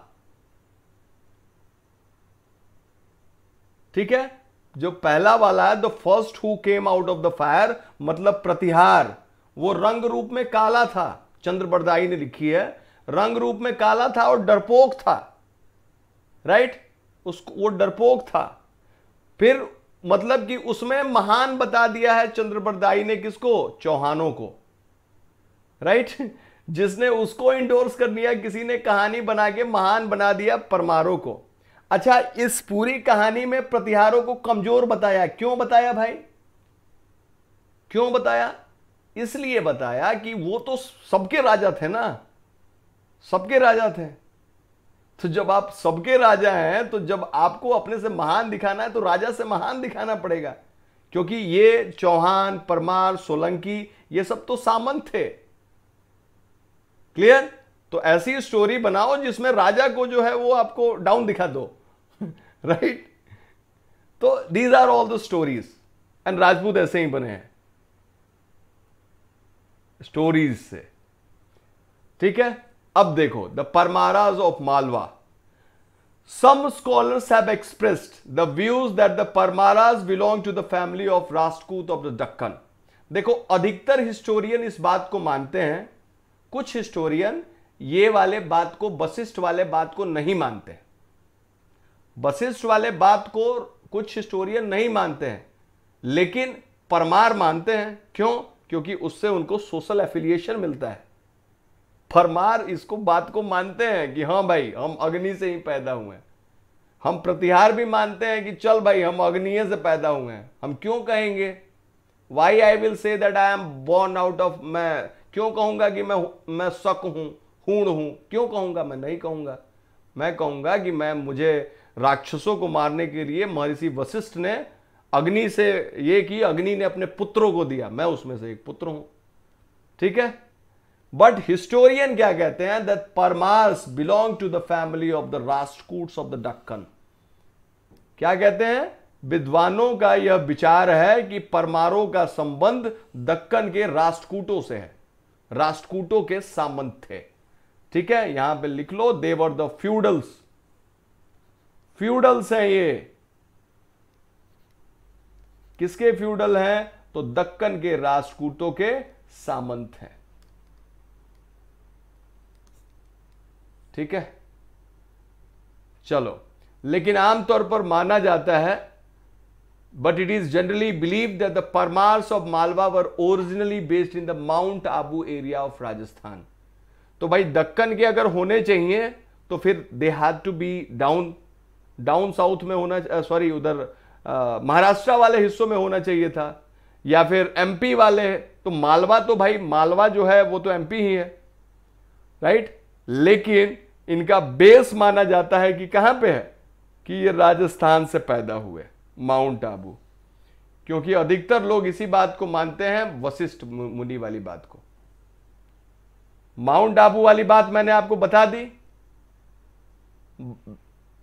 ठीक है जो पहला वाला है the first who came out of the fire मतलब प्रतिहार वो रंग रूप में काला था चंद्र बरदाई ने लिखी है रंग रूप में काला था और डरपोक था राइट उसको वो डरपोक था फिर मतलब कि उसमें महान बता दिया है चंद्र बरदाई ने किसको चौहानों को राइट जिसने उसको इंडोर्स कर दिया किसी ने कहानी बना के महान बना दिया परमारों को अच्छा इस पूरी कहानी में प्रतिहारों को कमजोर बताया क्यों बताया भाई क्यों बताया इसलिए बताया कि वो तो सबके राजा थे ना सबके राजा थे तो जब आप सबके राजा हैं तो जब आपको अपने से महान दिखाना है तो राजा से महान दिखाना पड़ेगा क्योंकि ये चौहान परमार सोलंकी ये सब तो सामंत थे क्लियर तो ऐसी स्टोरी बनाओ जिसमें राजा को जो है वो आपको डाउन दिखा दो राइट तो these are all the stories and Rajput ऐसे ही बने हैं स्टोरीज से ठीक है अब देखो the Paramaras of Malwa some scholars have expressed the views that the Paramaras belong to the family of Rashtrakuta of the Deccan देखो अधिकतर हिस्टोरियन इस बात को मानते हैं कुछ हिस्टोरियन ये वाले बात को वशिष्ठ वाले बात को नहीं मानते वशिष्ठ वाले बात को कुछ हिस्टोरियन नहीं मानते हैं लेकिन परमार मानते हैं क्यों क्योंकि उससे उनको सोशल एफिलिएशन मिलता है परमार इसको बात को मानते हैं कि हाँ भाई हम अग्नि से ही पैदा हुए हैं हम प्रतिहार भी मानते हैं कि चल भाई हम अग्निय से पैदा हुए हैं हम क्यों कहेंगे why I will say that I am born out of मैं क्यों कहूंगा कि मैं मैं शक हूं हूण हूं क्यों कहूंगा मैं नहीं कहूंगा मैं कहूंगा कि मैं मुझे राक्षसों को मारने के लिए महर्षि वशिष्ठ ने अग्नि से ये कि अग्नि ने अपने पुत्रों को दिया मैं उसमें से एक पुत्र हूं ठीक है बट हिस्टोरियन क्या कहते हैं that Paramars belong to the family of the Rashtrakutas of the Deccan क्या कहते हैं विद्वानों का यह विचार है कि परमारों का संबंध दक्कन के राष्ट्रकूटों से है राष्ट्रकूटों के सामंत थे ठीक है यहां पे लिख लो देवर द फ्यूडल्स फ्यूडल्स है ये किसके फ्यूडल हैं तो दक्कन के राजकूटों के सामंत हैं ठीक है चलो लेकिन आमतौर पर माना जाता है but it is generally believe that the Paramars of Malwa were originally based in the Mount Abu area of Rajasthan तो भाई दक्कन के अगर होने चाहिए तो फिर they have to be down down south में होना सॉरी उधर महाराष्ट्र वाले हिस्सों में होना चाहिए था या फिर एमपी वाले तो मालवा तो भाई मालवा जो है वो तो एमपी ही है राइट लेकिन इनका बेस माना जाता है कि कहां पे है कि ये राजस्थान से पैदा हुए माउंट आबू क्योंकि अधिकतर लोग इसी बात को मानते हैं वशिष्ठ मुनि वाली बात को माउंट आबू वाली बात मैंने आपको बता दी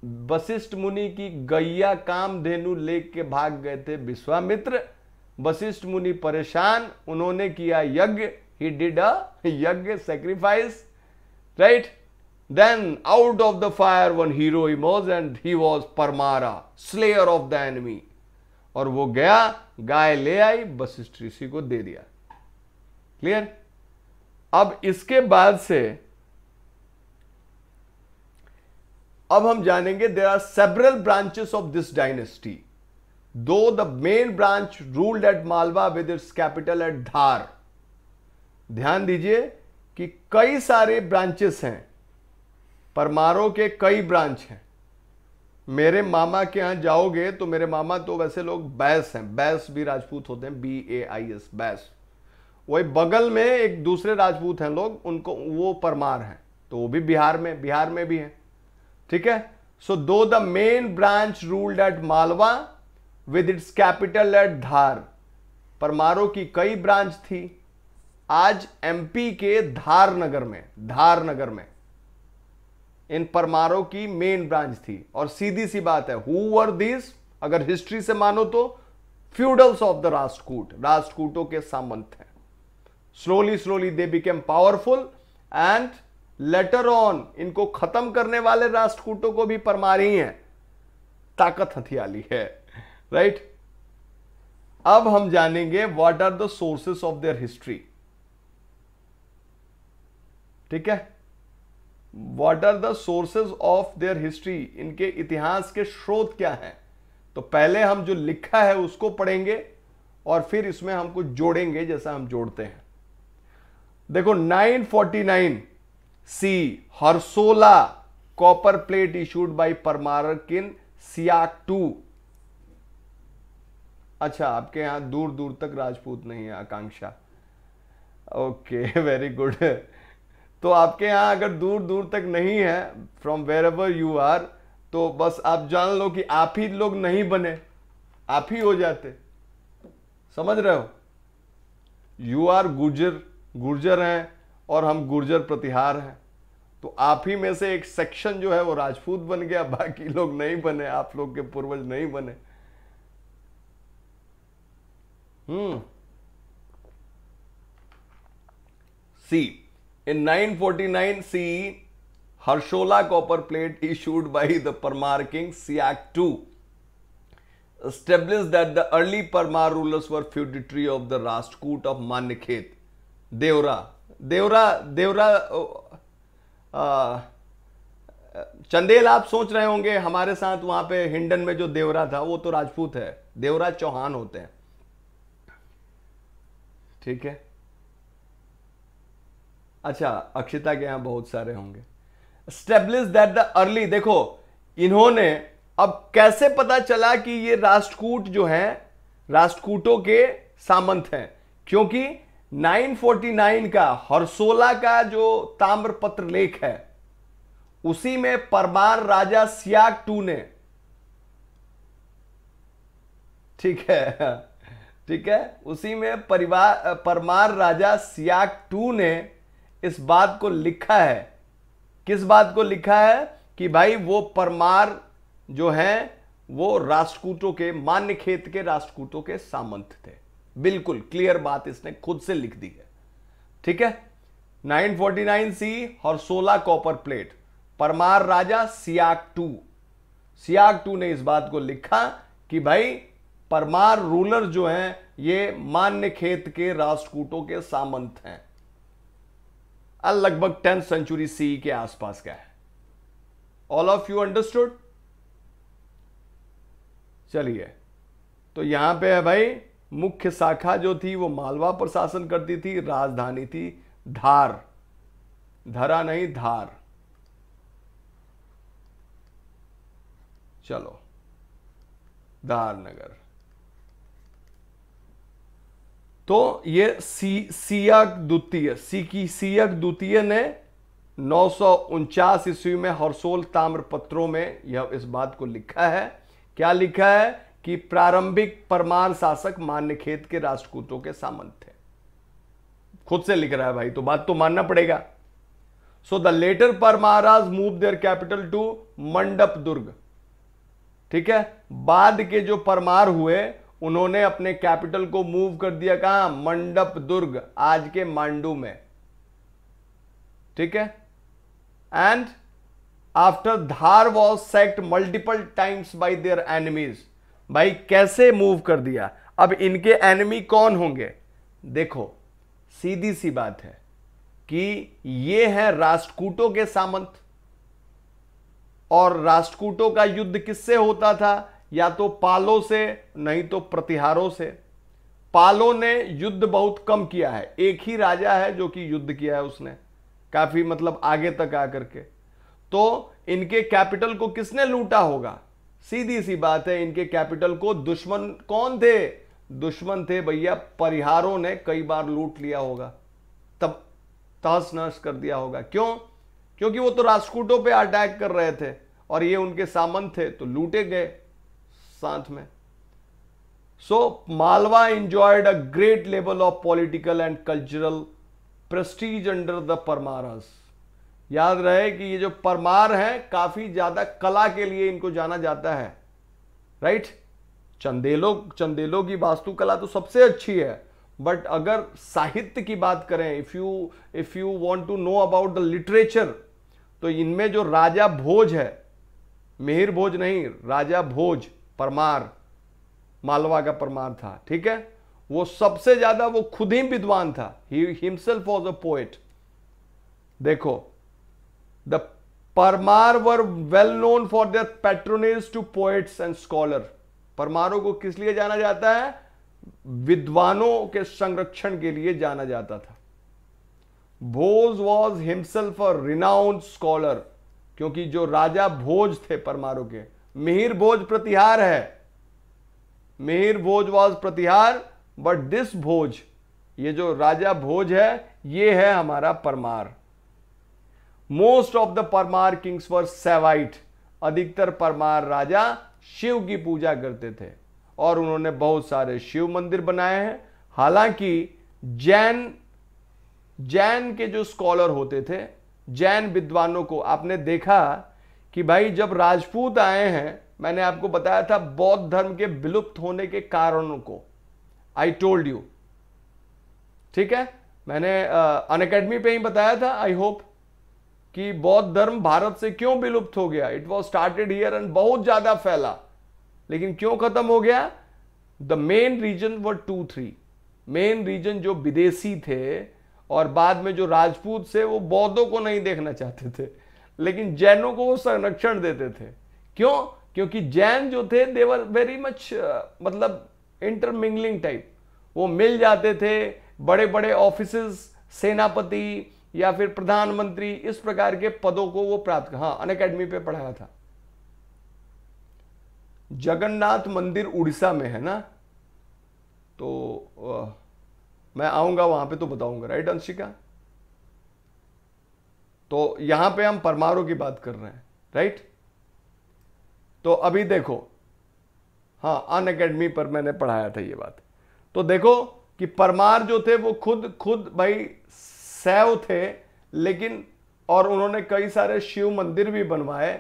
वशिष्ठ मुनि की गैया काम धेनु लेके भाग गए थे विश्वामित्र वशिष्ठ मुनि परेशान उन्होंने किया यज्ञ ही did a yajna sacrifice right then out of the fire one hero emerges and he was Paramara slayer of the enemy और वो गया गाय ले आई वशिष्ठ ऋषि को दे दिया क्लियर अब इसके बाद से अब हम जानेंगे there are several branches of this dynasty though the main branch ruled at Malwa with its capital at Dhar ध्यान दीजिए कि कई सारे ब्रांचेस हैं परमारों के कई ब्रांच हैं मेरे मामा के यहां जाओगे तो मेरे मामा तो वैसे लोग बैस हैं बैस भी राजपूत होते हैं बी ए आई एस बैस वही बगल में एक दूसरे राजपूत हैं लोग उनको वो परमार हैं तो वो भी बिहार में बिहार में भी हैं ठीक है so though the main branch ruled at Malwa with its capital at Dhar परमारो की कई ब्रांच थी आज एमपी के धार नगर में धार नगर में इन परमारों की मेन ब्रांच थी और सीधी सी बात है हु वर दिस अगर हिस्ट्री से मानो तो फ्यूडल्स ऑफ द राष्ट्रकूट राष्ट्रकूटों के सामंत हैं slowly slowly they became powerful and later on इनको खत्म करने वाले राष्ट्रकूटों को भी परमार ही है ताकत हथियाली है राइट अब हम जानेंगे what are the sources of their history ठीक है what are the sources of their history इनके इतिहास के स्रोत क्या हैं तो पहले हम जो लिखा है उसको पढ़ेंगे और फिर इसमें हम कुछ जोड़ेंगे जैसा हम जोड़ते हैं देखो 949 C Harsola copper plate issued by Paramara in Siya two अच्छा आपके यहां दूर दूर तक राजपूत नहीं है आकांक्षा ओके वेरी गुड तो आपके यहां अगर दूर दूर तक नहीं है from wherever you are तो बस आप जान लो कि आप ही लोग नहीं बने आप ही हो जाते समझ रहे हो यू आर गुर्जर गुर्जर हैं और हम गुर्जर प्रतिहार हैं तो आप ही में से एक सेक्शन जो है वो राजपूत बन गया बाकी लोग नहीं बने आप लोग के पूर्वज नहीं बने hmm C in 949 C Harsola copper plate issued by the Paramara king Siyaka to establish that the early Paramara rulers were feudatory of the Rashtrakuta of Manyakheta देवरा देवरा देवरा चंदेल आप सोच रहे होंगे हमारे साथ वहां पे हिंडन में जो देवरा था वो तो राजपूत है देवराज चौहान होते हैं ठीक है अच्छा अक्षिता के यहां बहुत सारे होंगे स्टेब्लिश दैट द अर्ली देखो इन्होंने अब कैसे पता चला कि ये राष्ट्रकूट जो हैं राष्ट्रकूटों के सामंत हैं क्योंकि 949 का हर्सोला का जो ताम्रपत्र लेख है उसी में परमार राजा सियाग टू ने ठीक है ठीक है उसी में परिवार परमार राजा सियाग टू ने इस बात को लिखा है किस बात को लिखा है कि भाई वो परमार जो है वो राष्ट्रकूटों के मान्य खेत के राष्ट्रकूटों के सामंत थे बिल्कुल क्लियर बात इसने खुद से लिख दी है ठीक है 949 सी और 16 कॉपर प्लेट परमार राजा सियाग टू सियाग टू ने इस बात को लिखा कि भाई परमार रूलर जो हैं ये मान्य खेत के राष्ट्रकूटों के सामंत हैं लगभग टेंथ सेंचुरी सी के आसपास का है ऑल ऑफ यू अंडरस्टूड चलिए तो यहां पे है भाई मुख्य शाखा जो थी वो मालवा पर शासन करती थी राजधानी थी धार धरा नहीं धार चलो धार नगर तो ये सी सीयक द्वितीय सी की सीयक द्वितीय ने नौ सौ ईस्वी में हरसोल ताम्रपत्रों में यह इस बात को लिखा है क्या लिखा है कि प्रारंभिक परमार शासक मान्यखेत के राष्ट्रकूतों के सामंत थे खुद से लिख रहा है भाई तो बात तो मानना पड़ेगा so the later Paramaras move their capital to Mandap Durg ठीक है बाद के जो परमार हुए उन्होंने अपने कैपिटल को मूव कर दिया कहा मंडप दुर्ग आज के मांडू में ठीक है and after Dhar was sacked multiple times by their enemies भाई कैसे मूव कर दिया अब इनके एनिमी कौन होंगे देखो सीधी सी बात है कि ये है राष्ट्रकूटों के सामंत और राष्ट्रकूटों का युद्ध किससे होता था या तो पालों से नहीं तो प्रतिहारों से पालों ने युद्ध बहुत कम किया है एक ही राजा है जो कि युद्ध किया है उसने काफी मतलब आगे तक आकर के तो इनके कैपिटल को किसने लूटा होगा सीधी सी बात है इनके कैपिटल को दुश्मन कौन थे दुश्मन थे भैया परिहारों ने कई बार लूट लिया होगा तब तहस नहस कर दिया होगा क्यों क्योंकि वो तो राजकूटों पे अटैक कर रहे थे और ये उनके सामन थे तो लूटे गए साथ में so Malwa enjoyed a great level of political and cultural prestige under the Paramaras याद रहे कि ये जो परमार हैं काफ़ी ज़्यादा कला के लिए इनको जाना जाता है राइट चंदेलो चंदेलो की वास्तुकला तो सबसे अच्छी है बट अगर साहित्य की बात करें if you if you want to know about the literature तो इनमें जो राजा भोज है मिहिर भोज नहीं राजा भोज परमार मालवा का परमार था ठीक है वो सबसे ज़्यादा वो खुद ही विद्वान था he himself was a poet देखो the Paramar were well known for their patronage to poets and scholar परमारों को किस लिए जाना जाता है विद्वानों के संरक्षण के लिए जाना जाता था Bhoj was himself a renowned scholar क्योंकि जो राजा भोज थे परमारों के मिहिर भोज प्रतिहार है Mihir Bhoj was Pratihar but this Bhoj ये जो राजा भोज है ये है हमारा Paramar most of the Paramar kings for Shaivite अधिकतर परमार राजा शिव की पूजा करते थे और उन्होंने बहुत सारे शिव मंदिर बनाए हैं हालांकि जैन जैन के जो स्कॉलर होते थे जैन विद्वानों को आपने देखा कि भाई जब राजपूत आए हैं मैंने आपको बताया था बौद्ध धर्म के विलुप्त होने के कारणों को आई टोल्ड यू ठीक है मैंने अन अकेडमी पे ही बताया था आई होप कि बौद्ध धर्म भारत से क्यों विलुप्त हो गया it was started here and बहुत ज्यादा फैला लेकिन क्यों खत्म हो गया द मेन रीजन व टू थ्री मेन रीजन जो विदेशी थे और बाद में जो राजपूत थे वो बौद्धों को नहीं देखना चाहते थे लेकिन जैनों को वो संरक्षण देते थे क्यों क्योंकि जैन जो थे देवर वेरी मच मतलब इंटरमिंगलिंग टाइप वो मिल जाते थे बड़े बड़े ऑफिस सेनापति या फिर प्रधानमंत्री इस प्रकार के पदों को वो प्राप्त हाँ अन अकेडमी पे पढ़ाया था जगन्नाथ मंदिर उड़ीसा में है ना तो आ, मैं आऊंगा वहां पे तो बताऊंगा राइट अंशिका तो यहां पे हम परमारों की बात कर रहे हैं राइट तो अभी देखो हाँ अन अकेडमी पर मैंने पढ़ाया था ये बात तो देखो कि परमार जो थे वो खुद खुद भाई शैव थे लेकिन और उन्होंने कई सारे शिव मंदिर भी बनवाए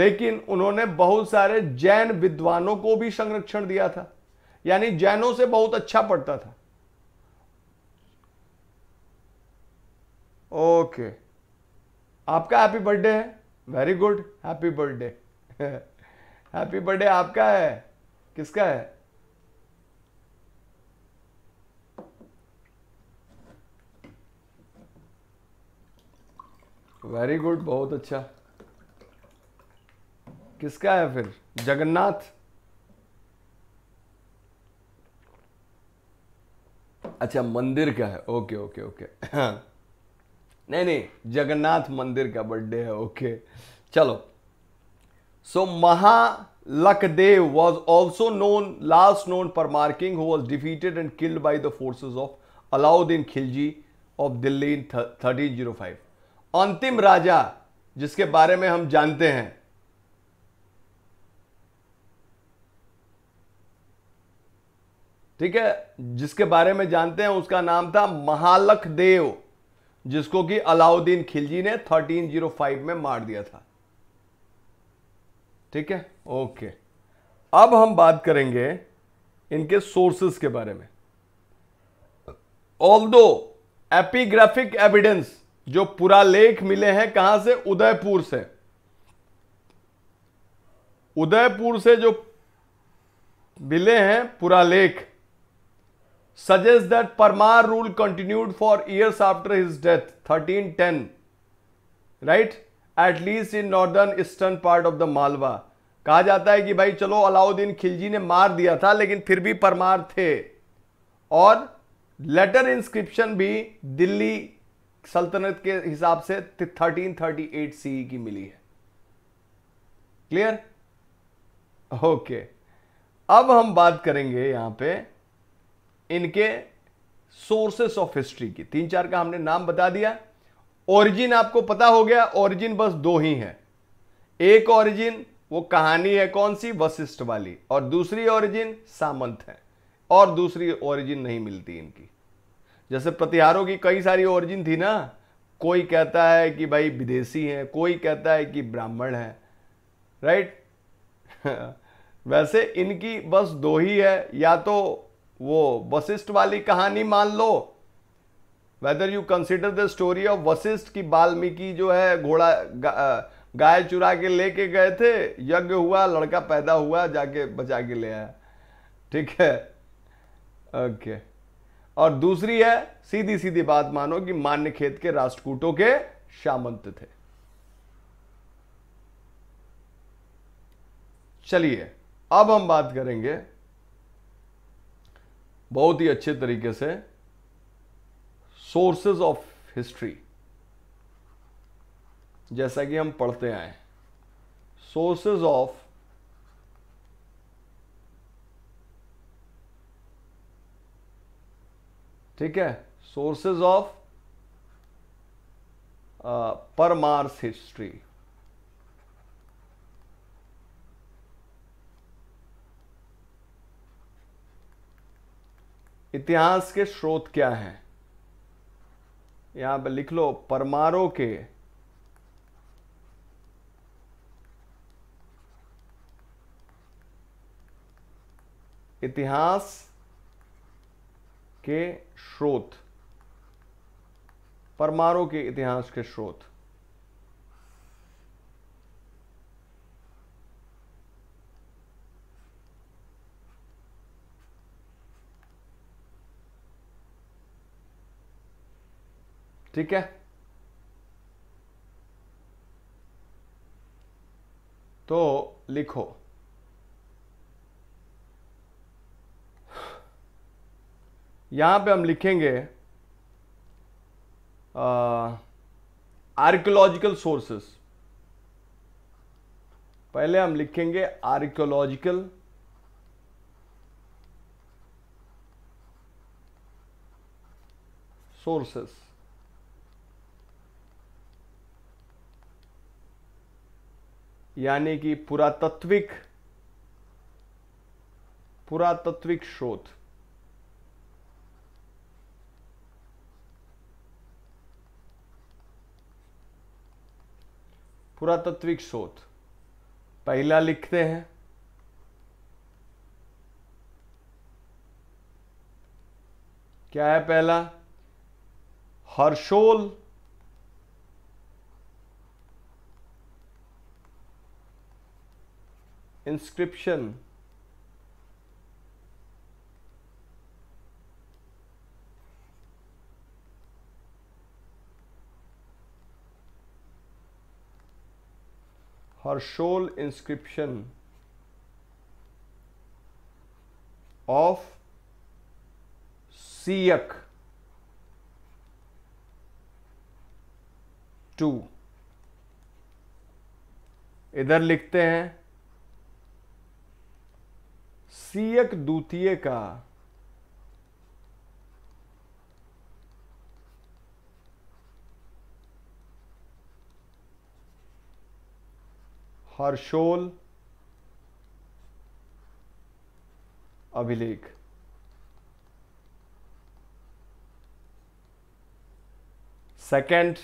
लेकिन उन्होंने बहुत सारे जैन विद्वानों को भी संरक्षण दिया था यानी जैनों से बहुत अच्छा पड़ता था ओके आपका हैप्पी बर्थडे है very good happy birthday happy birthday आपका है किसका है वेरी गुड बहुत अच्छा किसका है फिर जगन्नाथ अच्छा मंदिर का है ओके ओके ओके नहीं नहीं जगन्नाथ मंदिर का बर्थडे है ओके चलो so Mahalakdeva was also known last known Paramar king who was defeated and killed by the forces of Alauddin Khilji of Delhi in thirteen zero five अंतिम राजा जिसके बारे में हम जानते हैं ठीक है जिसके बारे में जानते हैं उसका नाम था महालख देव जिसको कि अलाउद्दीन खिलजी ने 1305 में मार दिया था ठीक है ओके अब हम बात करेंगे इनके सोर्सेस के बारे में ऑल दो एपिग्राफिक एविडेंस जो पूरा लेख मिले हैं कहां से उदयपुर से उदयपुर से जो मिले हैं पूरा लेख suggest that Paramar rule continued for years after his death thirteen ten right at least in northern eastern part of the Malwa कहा जाता है कि भाई चलो अलाउद्दीन खिलजी ने मार दिया था लेकिन फिर भी परमार थे और लेटर इंस्क्रिप्शन भी दिल्ली सल्तनत के हिसाब से थर्टीन थर्टी एट सी की मिली है क्लियर ओके अब हम बात करेंगे यहां पे इनके सोर्सेस ऑफ हिस्ट्री की तीन चार का हमने नाम बता दिया ओरिजिन आपको पता हो गया ओरिजिन बस दो ही है एक ओरिजिन वो कहानी है कौन सी वशिष्ठ वाली और दूसरी ओरिजिन सामंत है और दूसरी ओरिजिन नहीं मिलती इनकी जैसे प्रतिहारों की कई सारी ओरिजिन थी ना कोई कहता है कि भाई विदेशी हैं कोई कहता है कि ब्राह्मण है राइट वैसे इनकी बस दो ही है या तो वो वशिष्ठ वाली कहानी मान लो whether you consider the story of Vashishtha की वाल्मीकि जो है घोड़ा गाय चुरा के लेके गए थे यज्ञ हुआ लड़का पैदा हुआ जाके बचा के ले आया ठीक है ओके okay. और दूसरी है सीधी सीधी बात मानो कि मान्य खेत के राष्ट्रकूटों के सामंत थे चलिए अब हम बात करेंगे बहुत ही अच्छे तरीके से सोर्सेज ऑफ हिस्ट्री जैसा कि हम पढ़ते आए सोर्सेज ऑफ ठीक है sources of Paramars history इतिहास के स्रोत क्या हैं यहां पर लिख लो परमारों के इतिहास के स्रोत परमाणु के इतिहास के स्रोत ठीक है तो लिखो यहाँ पे हम लिखेंगे आर्कियोलॉजिकल सोर्सेस पहले हम लिखेंगे आर्कियोलॉजिकल सोर्सेस यानी कि पुरातत्विक पुरातत्विक शोध पुरातत्विक शोध पहला लिखते हैं क्या है पहला Harshol inscription Harshol inscription of Siyak two इधर लिखते हैं सीयक द्वितीय का हर्षोल अभिलेख सेकेंड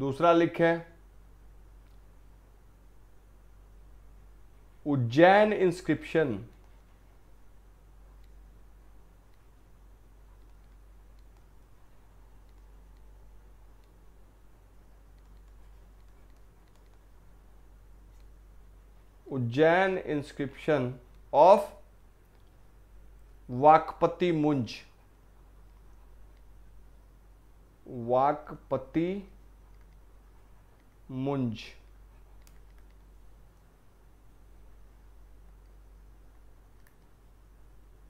दूसरा लिखे Ujjain inscription Ujjain inscription of Vakpati Munj Vakpati मुंज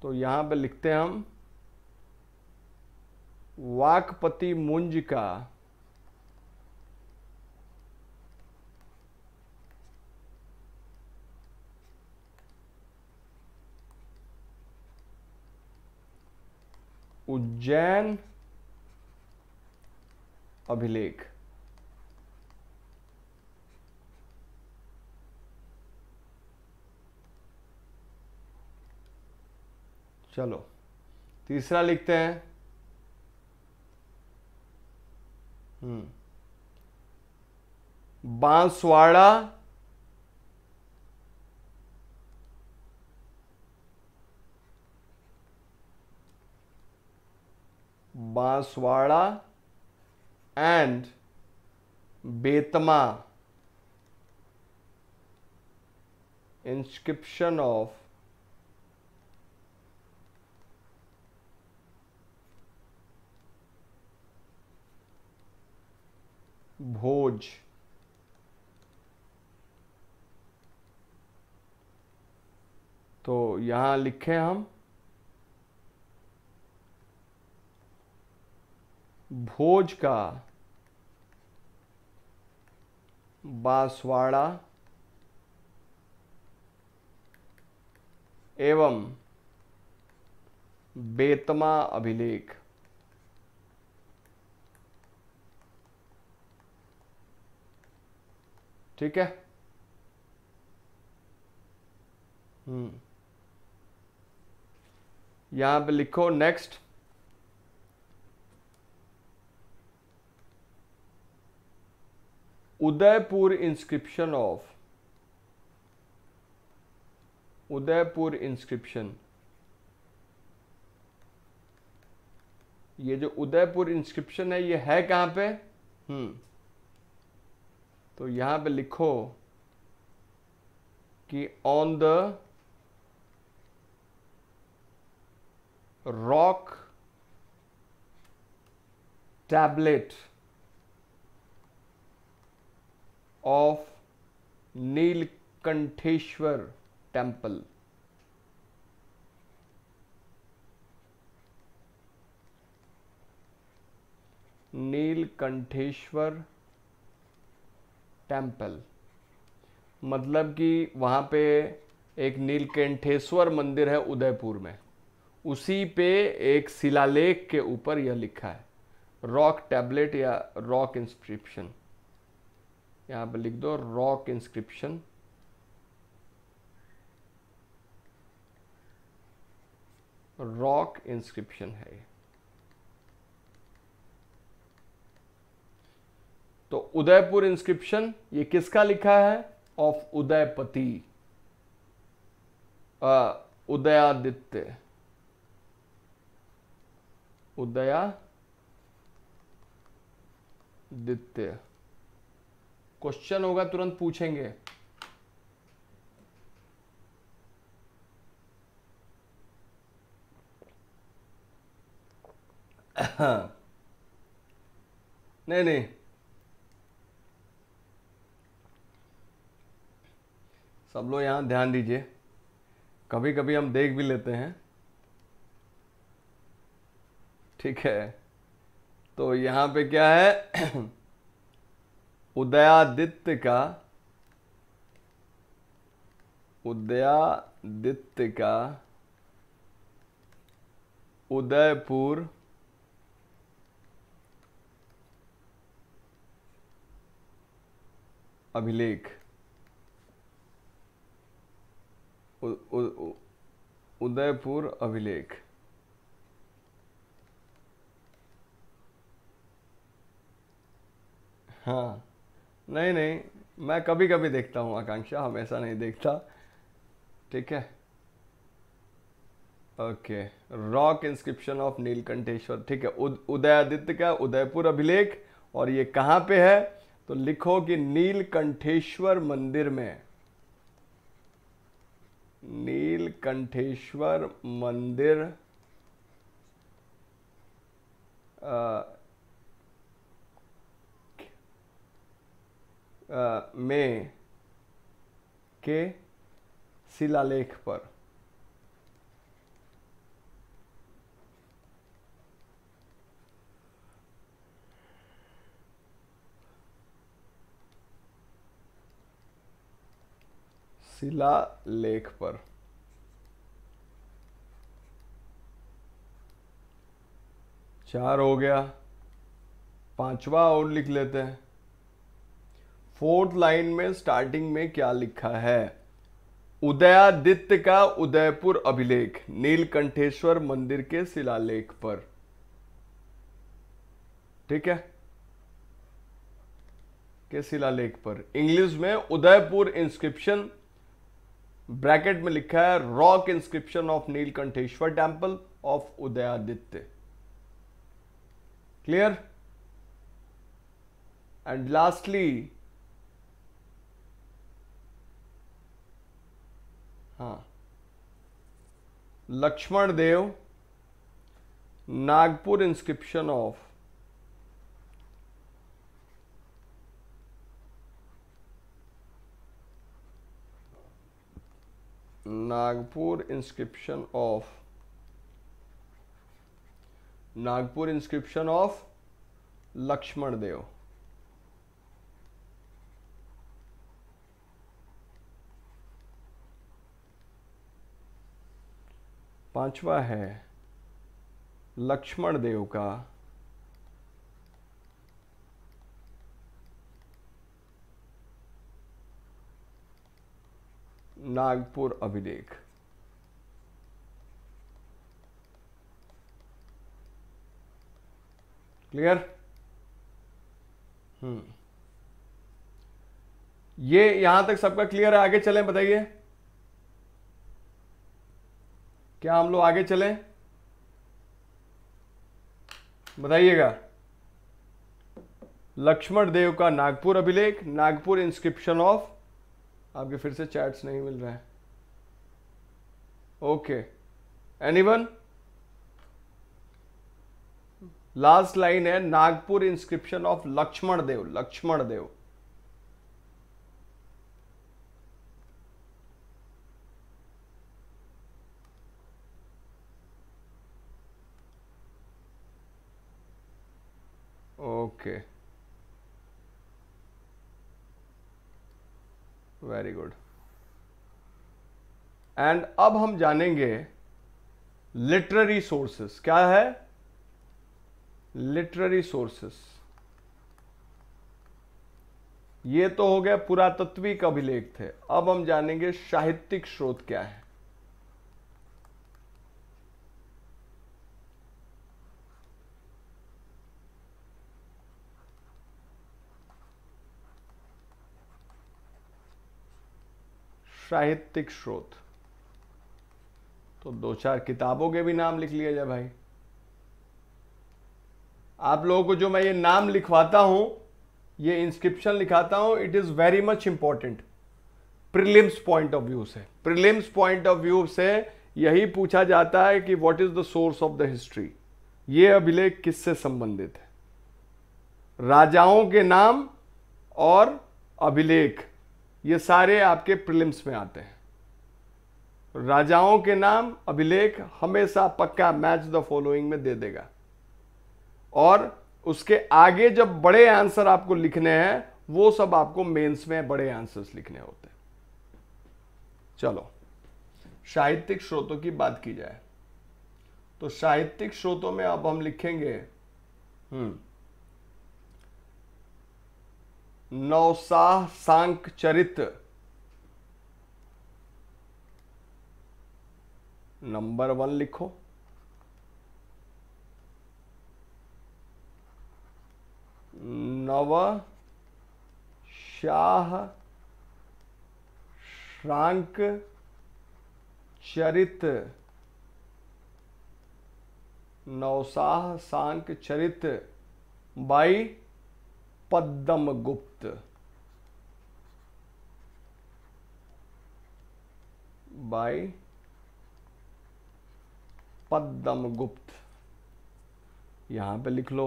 तो यहां पे लिखते हैं हम वाकपति मुंज का उज्जैन अभिलेख चलो तीसरा लिखते हैं hmm Banswara Banswara and Betma inscription of Bhoj तो यहां लिखे हम भोज का बांसवाड़ा एवं बेतमा अभिलेख ठीक है हम्म यहां पे लिखो next Udaipur inscription of Udaipur inscription ये जो उदयपुर इंस्क्रिप्शन है ये है कहां पे हम्म तो यहां पे लिखो कि on the rock tablet of Nilkantheshwar temple Nilkantheshwar temple मतलब कि वहां पे एक नीलकंठेश्वर मंदिर है उदयपुर में उसी पे एक शिलालेख के ऊपर यह लिखा है रॉक टैबलेट या रॉक इंस्क्रिप्शन यहाँ पर लिख दो रॉक इंस्क्रिप्शन रॉक इंस्क्रिप्शन है तो उदयपुर इंस्क्रिप्शन ये किसका लिखा है ऑफ उदयपति उदयादित्य उदयादित्य क्वेश्चन होगा तुरंत पूछेंगे नहीं नहीं सब लोग यहाँ ध्यान दीजिए कभी कभी हम देख भी लेते हैं ठीक है तो यहाँ पे क्या है उदयादित्य का उदयादित्य का उदयपुर अभिलेख उदयपुर अभिलेख हाँ नहीं नहीं मैं कभी कभी देखता हूँ आकांक्षा हमेशा नहीं देखता ठीक है okay rock inscription of Nilkantheshwar ठीक है उदयादित्य का उदयपुर अभिलेख और ये कहाँ पे है तो लिखो कि नीलकंठेश्वर मंदिर में नीलकंठेश्वर मंदिर आ, में के शिलालेख पर शिला लेख पर चार हो गया पांचवा और लिख लेते हैं फोर्थ लाइन में स्टार्टिंग में क्या लिखा है उदयादित्य का उदयपुर अभिलेख नीलकंठेश्वर मंदिर के शिलालेख पर ठीक है के शिलालेख पर इंग्लिश में उदयपुर इंस्क्रिप्शन ब्रैकेट में लिखा है rock inscription of Nilkantheshwar temple of Udayaditya clear and lastly हाँ Lakshman Dev Nagpur inscription of Nagpur inscription of Nagpur inscription of Lakshman Dev पांचवा है लक्ष्मण देव का नागपुर अभिलेख क्लियर हम्म ये यहां तक सबका क्लियर है आगे चलें बताइए क्या हम लोग आगे चलें बताइएगा लक्ष्मण देव का नागपुर अभिलेख नागपुर इंस्क्रिप्शन ऑफ आपके फिर से चैट्स नहीं मिल रहा है ओके एनीवन लास्ट लाइन है Nagpur inscription of Lakshman Dev Lakshman Dev okay very good and अब हम जानेंगे लिटररी सोर्सेस क्या है लिटररी सोर्सेस ये तो हो गया पुरातत्विक अभिलेख थे अब हम जानेंगे साहित्यिक स्रोत क्या है साहित्यिक स्रोत तो दो चार किताबों के भी नाम लिख लिए जाए भाई आप लोगों को जो मैं ये नाम लिखवाता हूं ये इंस्क्रिप्शन लिखाता हूं it is very much important prelims point of view से प्रिलिम्स पॉइंट ऑफ व्यू से यही पूछा जाता है कि what is the source of the history ये अभिलेख किससे संबंधित है राजाओं के नाम और अभिलेख ये सारे आपके प्रिलिम्स में आते हैं राजाओं के नाम अभिलेख हमेशा पक्का मैच द फॉलोइंग में दे देगा और उसके आगे जब बड़े आंसर आपको लिखने हैं वो सब आपको मेंस में बड़े आंसर्स लिखने होते हैं चलो साहित्यिक स्रोतों की बात की जाए तो साहित्यिक स्रोतों में अब हम लिखेंगे हम्म नौसाह सांक चरित नंबर वन लिखो नव शाह श्रांक चरित नौसाह सांक चरित बाई पद्म गुप्त बाय पद्म गुप्त यहां पे लिख लो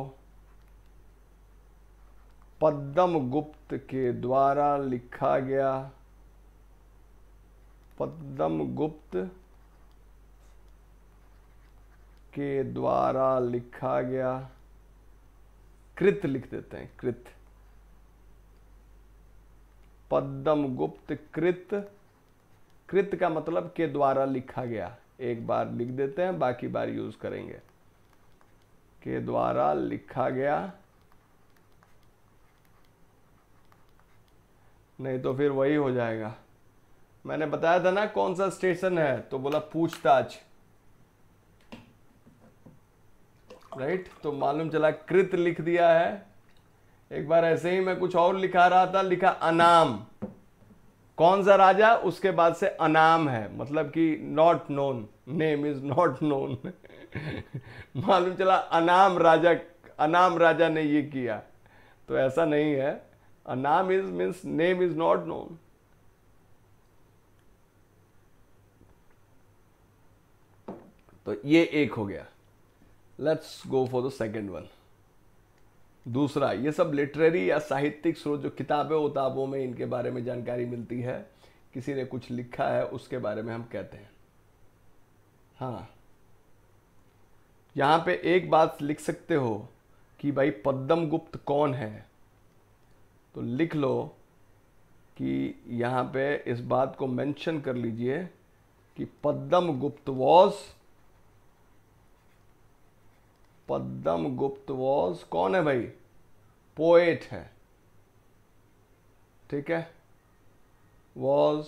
पद्म गुप्त के द्वारा लिखा गया पद्म गुप्त के द्वारा लिखा गया कृत लिख देते हैं कृत पद्म गुप्त कृत कृत का मतलब के द्वारा लिखा गया एक बार लिख देते हैं बाकी बार यूज करेंगे के द्वारा लिखा गया नहीं तो फिर वही हो जाएगा मैंने बताया था ना कौन सा स्टेशन है तो बोला पूछताछ राइट तो मालूम चला कृत लिख दिया है एक बार ऐसे ही मैं कुछ और लिखा रहा था लिखा अनाम कौन सा राजा उसके बाद से अनाम है मतलब कि not known name is not known मालूम चला अनाम राजा अनाम राजा ने ये किया तो ऐसा नहीं है अनाम is means name is not known तो ये एक हो गया let's go for the second one दूसरा ये सब लिटरेरी या साहित्यिक स्रोत जो किताबें उताबों में इनके बारे में जानकारी मिलती है किसी ने कुछ लिखा है उसके बारे में हम कहते हैं हाँ यहाँ पे एक बात लिख सकते हो कि भाई पद्म गुप्त कौन है तो लिख लो कि यहाँ पे इस बात को मेंशन कर लीजिए कि पद्म गुप्त वॉज पद्म गुप्त वॉज कौन है भाई पोएट है ठीक है was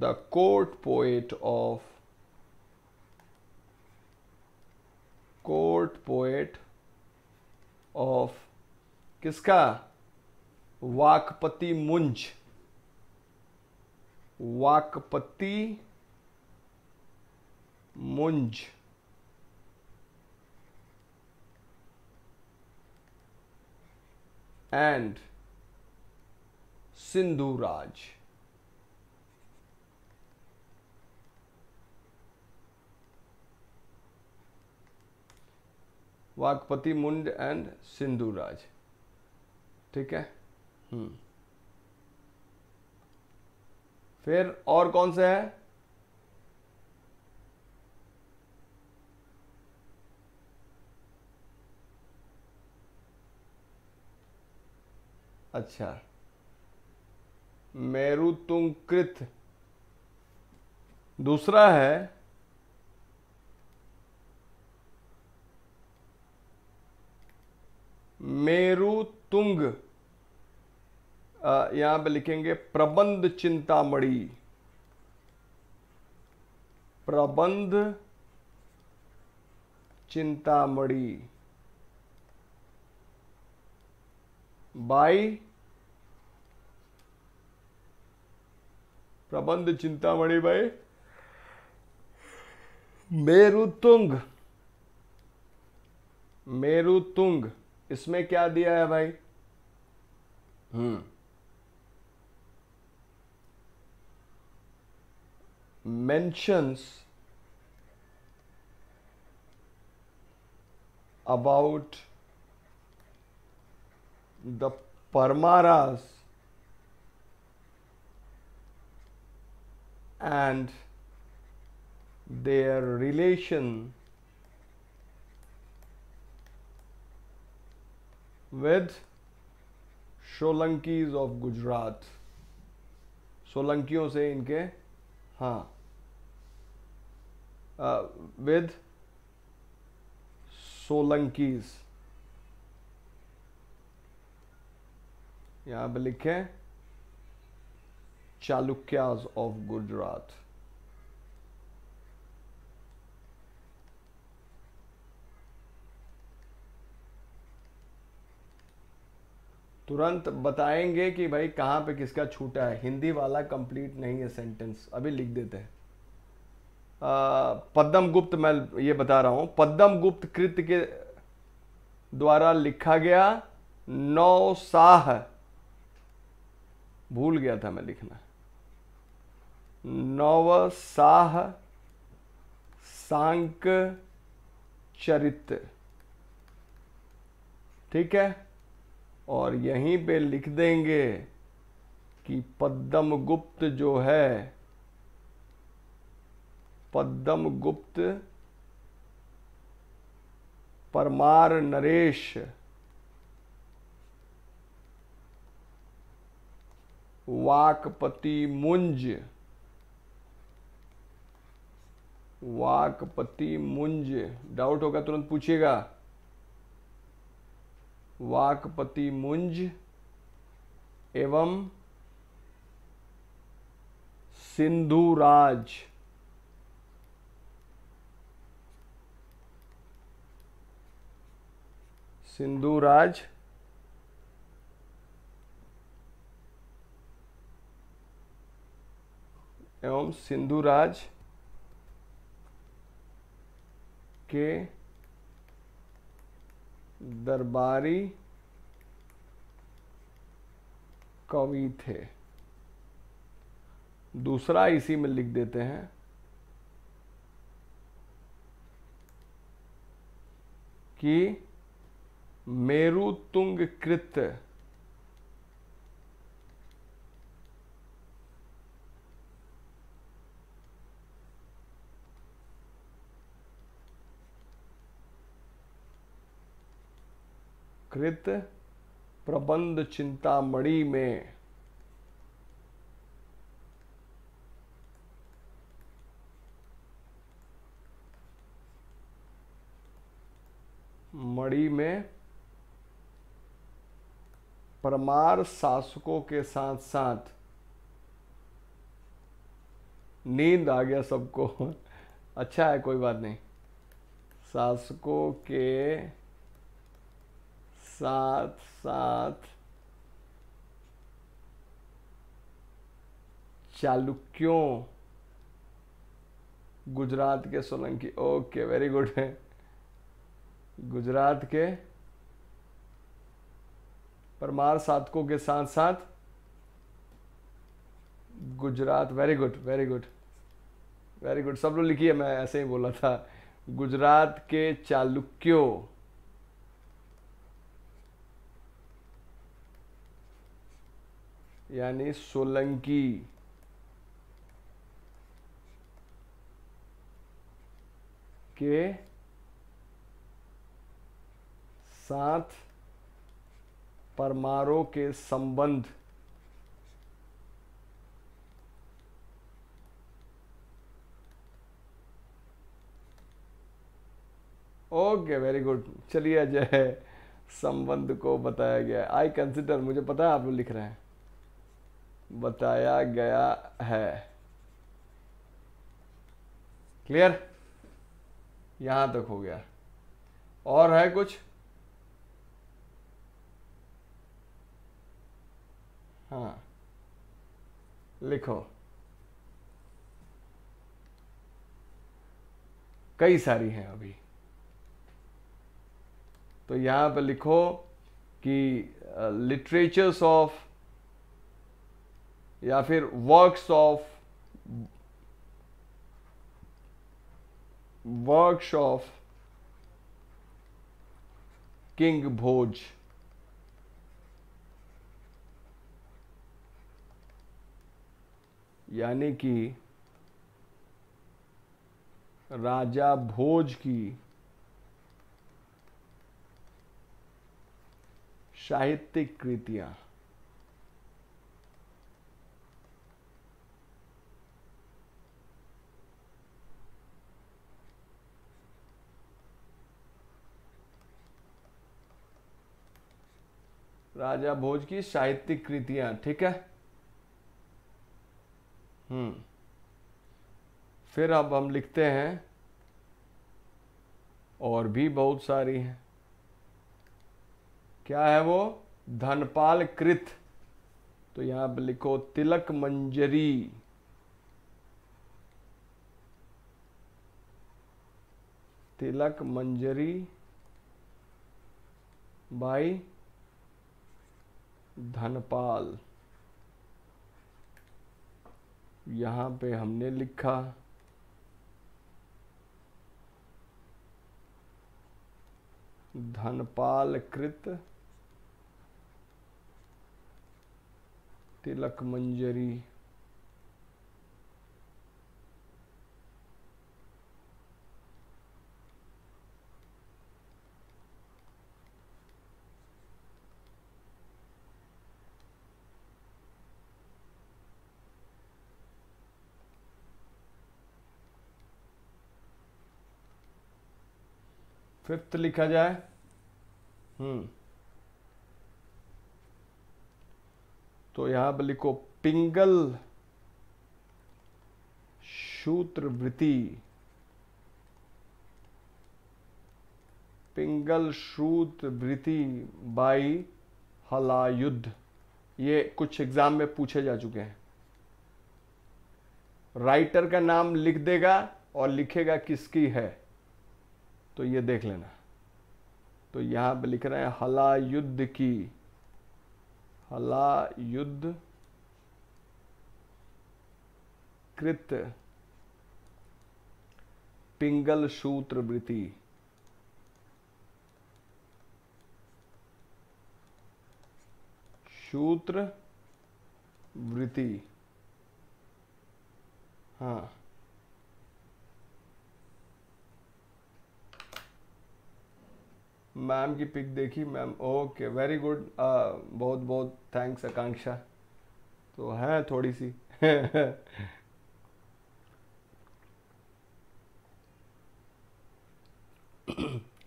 the court poet of court poet of किसका वाकपति मुंज वाकपति मुंज and Sindhu Raj. वाकपति मुंड एंड सिंधु राज ठीक है हम्म फिर और कौन से हैं अच्छा मेरुतुंकृत दूसरा है मेरुतुंग यहां पे लिखेंगे प्रबंध चिंतामणि प्रबंध चिंतामणि बाई प्रबंध चिंतामणि भाई मेरु तुंग मेरु तुंग इसमें क्या दिया है भाई hmm mentions about the Paramaras and their relation with Solankis of Gujarat. सोलंकियों से इनके हाँ विद सोलंकीज यहाँ पे लिखे Chalukyas of Gujarat. तुरंत बताएंगे कि भाई कहां पे किसका छूटा है हिंदी वाला कंप्लीट नहीं है सेंटेंस अभी लिख देते हैं पद्म गुप्त मैं ये बता रहा हूं पद्म गुप्त कृत के द्वारा लिखा गया नौ साह भूल गया था मैं लिखना नवसाह सांक चरित्र ठीक है और यहीं पे लिख देंगे कि पद्म गुप्त जो है पद्म गुप्त परमार नरेश वाकपति मुंज वाकपति मुंज डाउट होगा तुरंत पूछिएगा वाकपति मुंज एवं सिंधु सिंधु सिंधुराज एवं सिंधु राज के दरबारी कवि थे दूसरा इसी में लिख देते हैं कि मेरु तुंग कृत्य कृत प्रबंध चिंतामणि में मणि में परमार शासकों के साथ साथ नींद आ गया सबको अच्छा है कोई बात नहीं शासकों के सात सात चालुक्यों गुजरात के सोलंकी ओके वेरी गुड है गुजरात के परमार साधकों के साथ साथ Gujarat very good very good very good सब लोग लिखिए मैं ऐसे ही बोला था गुजरात के चालुक्यों यानी सोलंकी के साथ परमारों के संबंध ओके वेरी गुड चलिए अजय संबंध को बताया गया आई कंसिडर मुझे पता है आप लोग लिख रहे हैं बताया गया है क्लियर यहां तक हो गया और है कुछ हाँ लिखो कई सारी हैं अभी तो यहां पर लिखो कि लिटरेचर्स uh, ऑफ या फिर works of works of king Bhoj यानी कि राजा भोज की साहित्यिक कृतियां राजा भोज की साहित्यिक कृतियां ठीक है हम्म फिर अब हम लिखते हैं और भी बहुत सारी हैं क्या है वो धनपाल कृत तो यहां पर लिखो तिलक मंजरी तिलक मंजरी बाई धनपाल यहां पे हमने लिखा धनपाल कृत तिलक मंजरी फिफ्थ लिखा जाए हम्म तो यहां पर लिखो पिंगल शूत्रवृत्ति पिंगल श्रूत वृत्ति बाई हलायुद्ध ये कुछ एग्जाम में पूछे जा चुके हैं राइटर का नाम लिख देगा और लिखेगा किसकी है तो ये देख लेना तो यहां पे लिख रहे हैं हला युद्ध की हला युद्ध कृत पिंगल सूत्र वृत्ति सूत्र वृत्ति हाँ मैम की पिक देखी मैम ओके वेरी गुड बहुत बहुत थैंक्स आकांक्षा तो है थोड़ी सी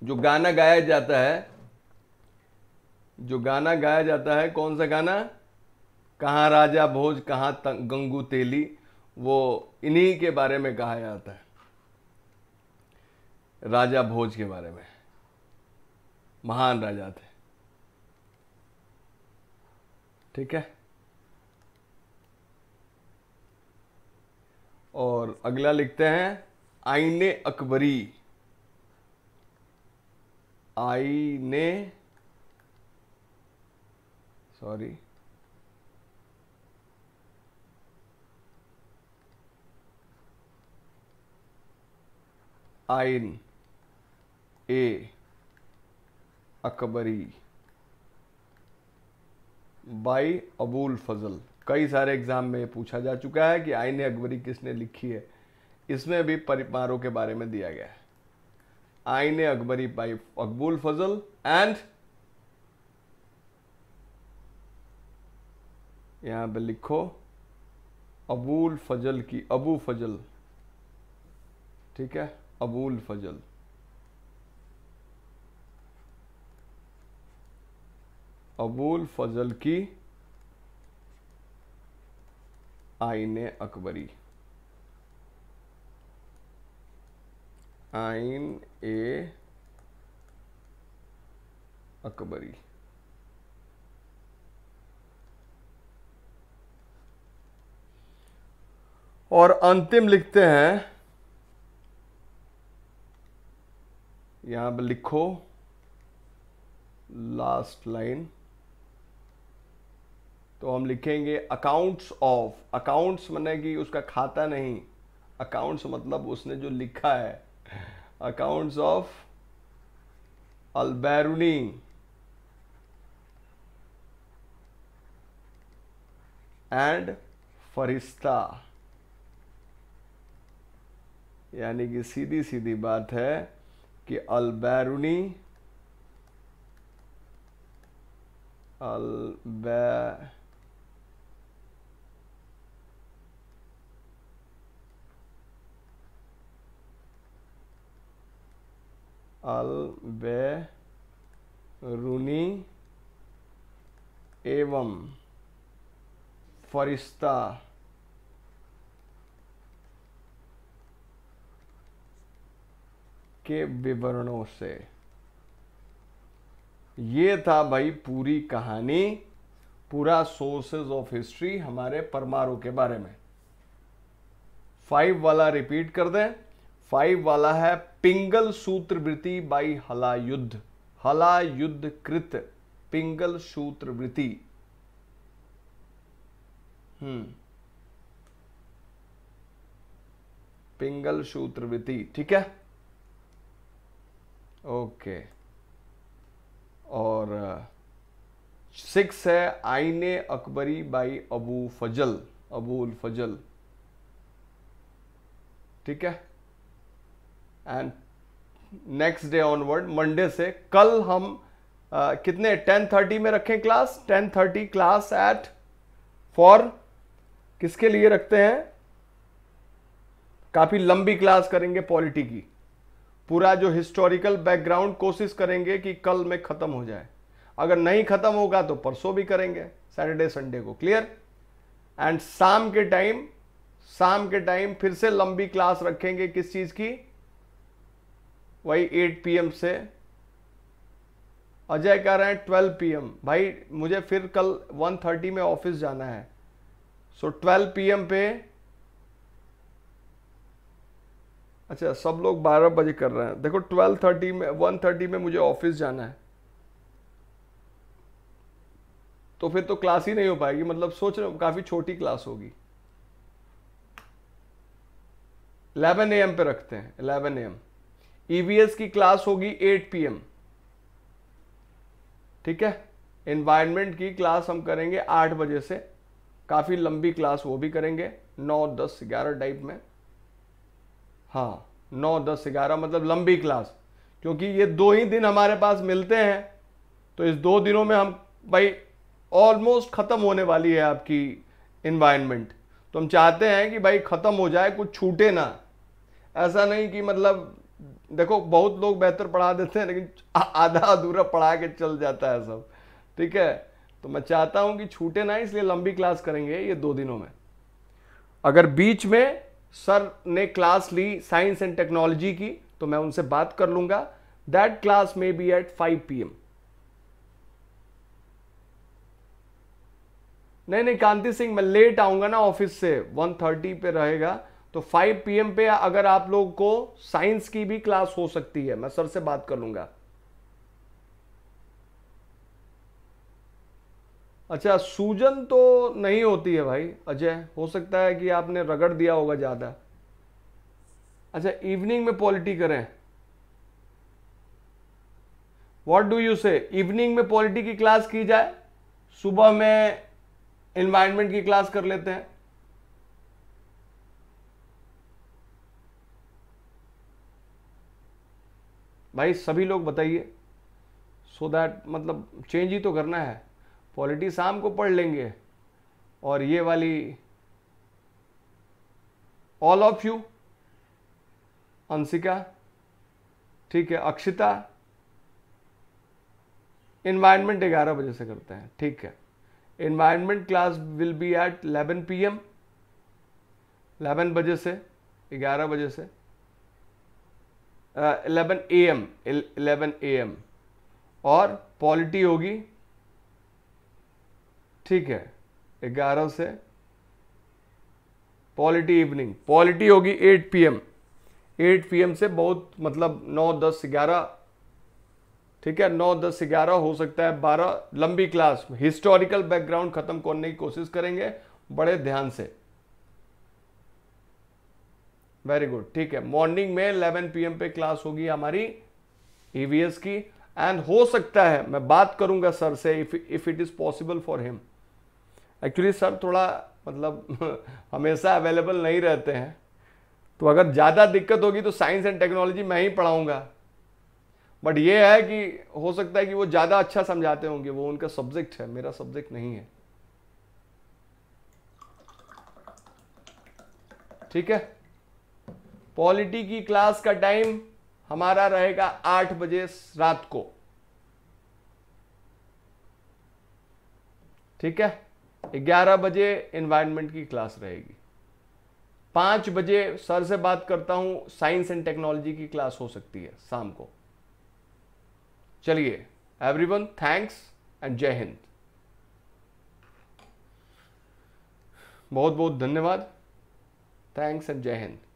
जो गाना गाया जाता है जो गाना गाया जाता है कौन सा गाना कहाँ राजा भोज कहाँ गंगू तेली वो इन्हीं के बारे में कहा जाता है राजा भोज के बारे में महान राजा थे ठीक है और अगला लिखते हैं आईने अकबरी आईने सॉरी आइन ए अकबरी बाई अबूल फजल कई सारे एग्ज़ाम में पूछा जा चुका है कि आईने अकबरी किसने लिखी है इसमें भी परिवारों के बारे में दिया गया है आईने अकबरी बाई अकबूल फजल एंड यहां पे लिखो अबूल फजल की अबू फजल ठीक है अबूल फजल अबुल फजल की आइन अकबरी आइन ए अकबरी और अंतिम लिखते हैं यहां पर लिखो लास्ट लाइन तो हम लिखेंगे अकाउंट्स ऑफ अकाउंट्स मैंने कि उसका खाता नहीं अकाउंट्स मतलब उसने जो लिखा है अकाउंट्स ऑफ अलबैरूनी एंड फरिश्ता यानी कि सीधी सीधी बात है कि अलबैरूनी अलबै अल बैरूनी एवं फरिश्ता के विवरणों से ये था भाई पूरी कहानी पूरा सोर्सेज ऑफ हिस्ट्री हमारे परमारों के बारे में फाइव वाला रिपीट कर दें फाइव वाला है पिंगल सूत्रवृत्ति बाई हला युद्ध हला युद्ध कृत पिंगल सूत्रवृत्ति हम्म पिंगल सूत्रवृत्ति ठीक है ओके और सिक्स है आईने अकबरी बाई अबू फजल अबूल फजल ठीक है and next day onward Monday से कल हम uh, कितने 10:30 में रखें क्लास 10:30 क्लास एट फॉर किसके लिए रखते हैं काफ़ी लंबी क्लास करेंगे पॉलिटी की पूरा जो हिस्टोरिकल बैकग्राउंड कोशिश करेंगे कि कल में ख़त्म हो जाए अगर नहीं ख़त्म होगा तो परसों भी करेंगे सैटरडे संडे को क्लियर एंड शाम के टाइम शाम के टाइम फिर से लंबी क्लास रखेंगे किस चीज़ की वही 8 पीएम से अजय कह रहे हैं 12 पीएम भाई मुझे फिर कल 1:30 में ऑफिस जाना है सो so, 12 पीएम पे अच्छा सब लोग 12 बजे कर रहे हैं देखो 12:30 में 1:30 में मुझे ऑफिस जाना है तो फिर तो क्लास ही नहीं हो पाएगी मतलब सोच रहे हो काफ़ी छोटी क्लास होगी 11 एम पे रखते हैं 11 एम ईवीएस e की क्लास होगी 8 पीएम ठीक है एनवायरमेंट की क्लास हम करेंगे आठ बजे से काफ़ी लंबी क्लास वो भी करेंगे नौ दस ग्यारह टाइप में हाँ नौ दस ग्यारह मतलब लंबी क्लास क्योंकि ये दो ही दिन हमारे पास मिलते हैं तो इस दो दिनों में हम भाई ऑलमोस्ट ख़त्म होने वाली है आपकी इन्वायरमेंट तो हम चाहते हैं कि भाई ख़त्म हो जाए कुछ छूटे ना ऐसा नहीं कि मतलब देखो बहुत लोग बेहतर पढ़ा देते हैं लेकिन आधा अधूरा पढ़ा के चल जाता है सब ठीक है तो मैं चाहता हूं कि छूटे ना इसलिए लंबी क्लास करेंगे ये दो दिनों में अगर बीच में सर ने क्लास ली साइंस एंड टेक्नोलॉजी की तो मैं उनसे बात कर लूंगा that class may be at 5 P नहीं नहीं कांति सिंह मैं लेट आऊंगा ना ऑफिस से 1:30 पे रहेगा तो 5 पीएम पे अगर आप लोग को साइंस की भी क्लास हो सकती है मैं सर से बात कर लूंगा अच्छा सूजन तो नहीं होती है भाई अजय हो सकता है कि आपने रगड़ दिया होगा ज़्यादा अच्छा इवनिंग में पॉलिटी करें what do you say evening में पॉलिटी की क्लास की जाए सुबह में एनवायरमेंट की क्लास कर लेते हैं भाई सभी लोग बताइए सो दैट मतलब चेंज ही तो करना है पॉलिटी शाम को पढ़ लेंगे और ये वाली ऑल ऑफ यू अंशिका ठीक है अक्षिता इन्वायरमेंट ग्यारह बजे से करते हैं ठीक है environment class will be at 11 PM 11 बजे से 11 बजे से eleven A M eleven A M और पॉलिटी होगी ठीक है ग्यारह से पॉलिटी इवनिंग पॉलिटी होगी eight P M eight P M से बहुत मतलब नौ दस ग्यारह ठीक है नौ दस ग्यारह हो सकता है बारह लंबी क्लास हिस्टोरिकल बैकग्राउंड खत्म करने की कोशिश करेंगे बड़े ध्यान से वेरी गुड ठीक है मॉर्निंग में 11 पीएम पे क्लास होगी हमारी ईवीएस e की एंड हो सकता है मैं बात करूंगा सर से if if it is possible for him actually sir थोड़ा मतलब हमेशा अवेलेबल नहीं रहते हैं तो अगर ज़्यादा दिक्कत होगी तो साइंस एंड टेक्नोलॉजी मैं ही पढ़ाऊंगा बट ये है कि हो सकता है कि वो ज़्यादा अच्छा समझाते होंगे वो उनका सब्जेक्ट है मेरा सब्जेक्ट नहीं है ठीक है पॉलिटी की क्लास का टाइम हमारा रहेगा आठ बजे रात को ठीक है ग्यारह बजे एनवायरनमेंट की क्लास रहेगी पांच बजे सर से बात करता हूं साइंस एंड टेक्नोलॉजी की क्लास हो सकती है शाम को चलिए एवरीवन थैंक्स एंड जय हिंद बहुत बहुत धन्यवाद थैंक्स एंड जय हिंद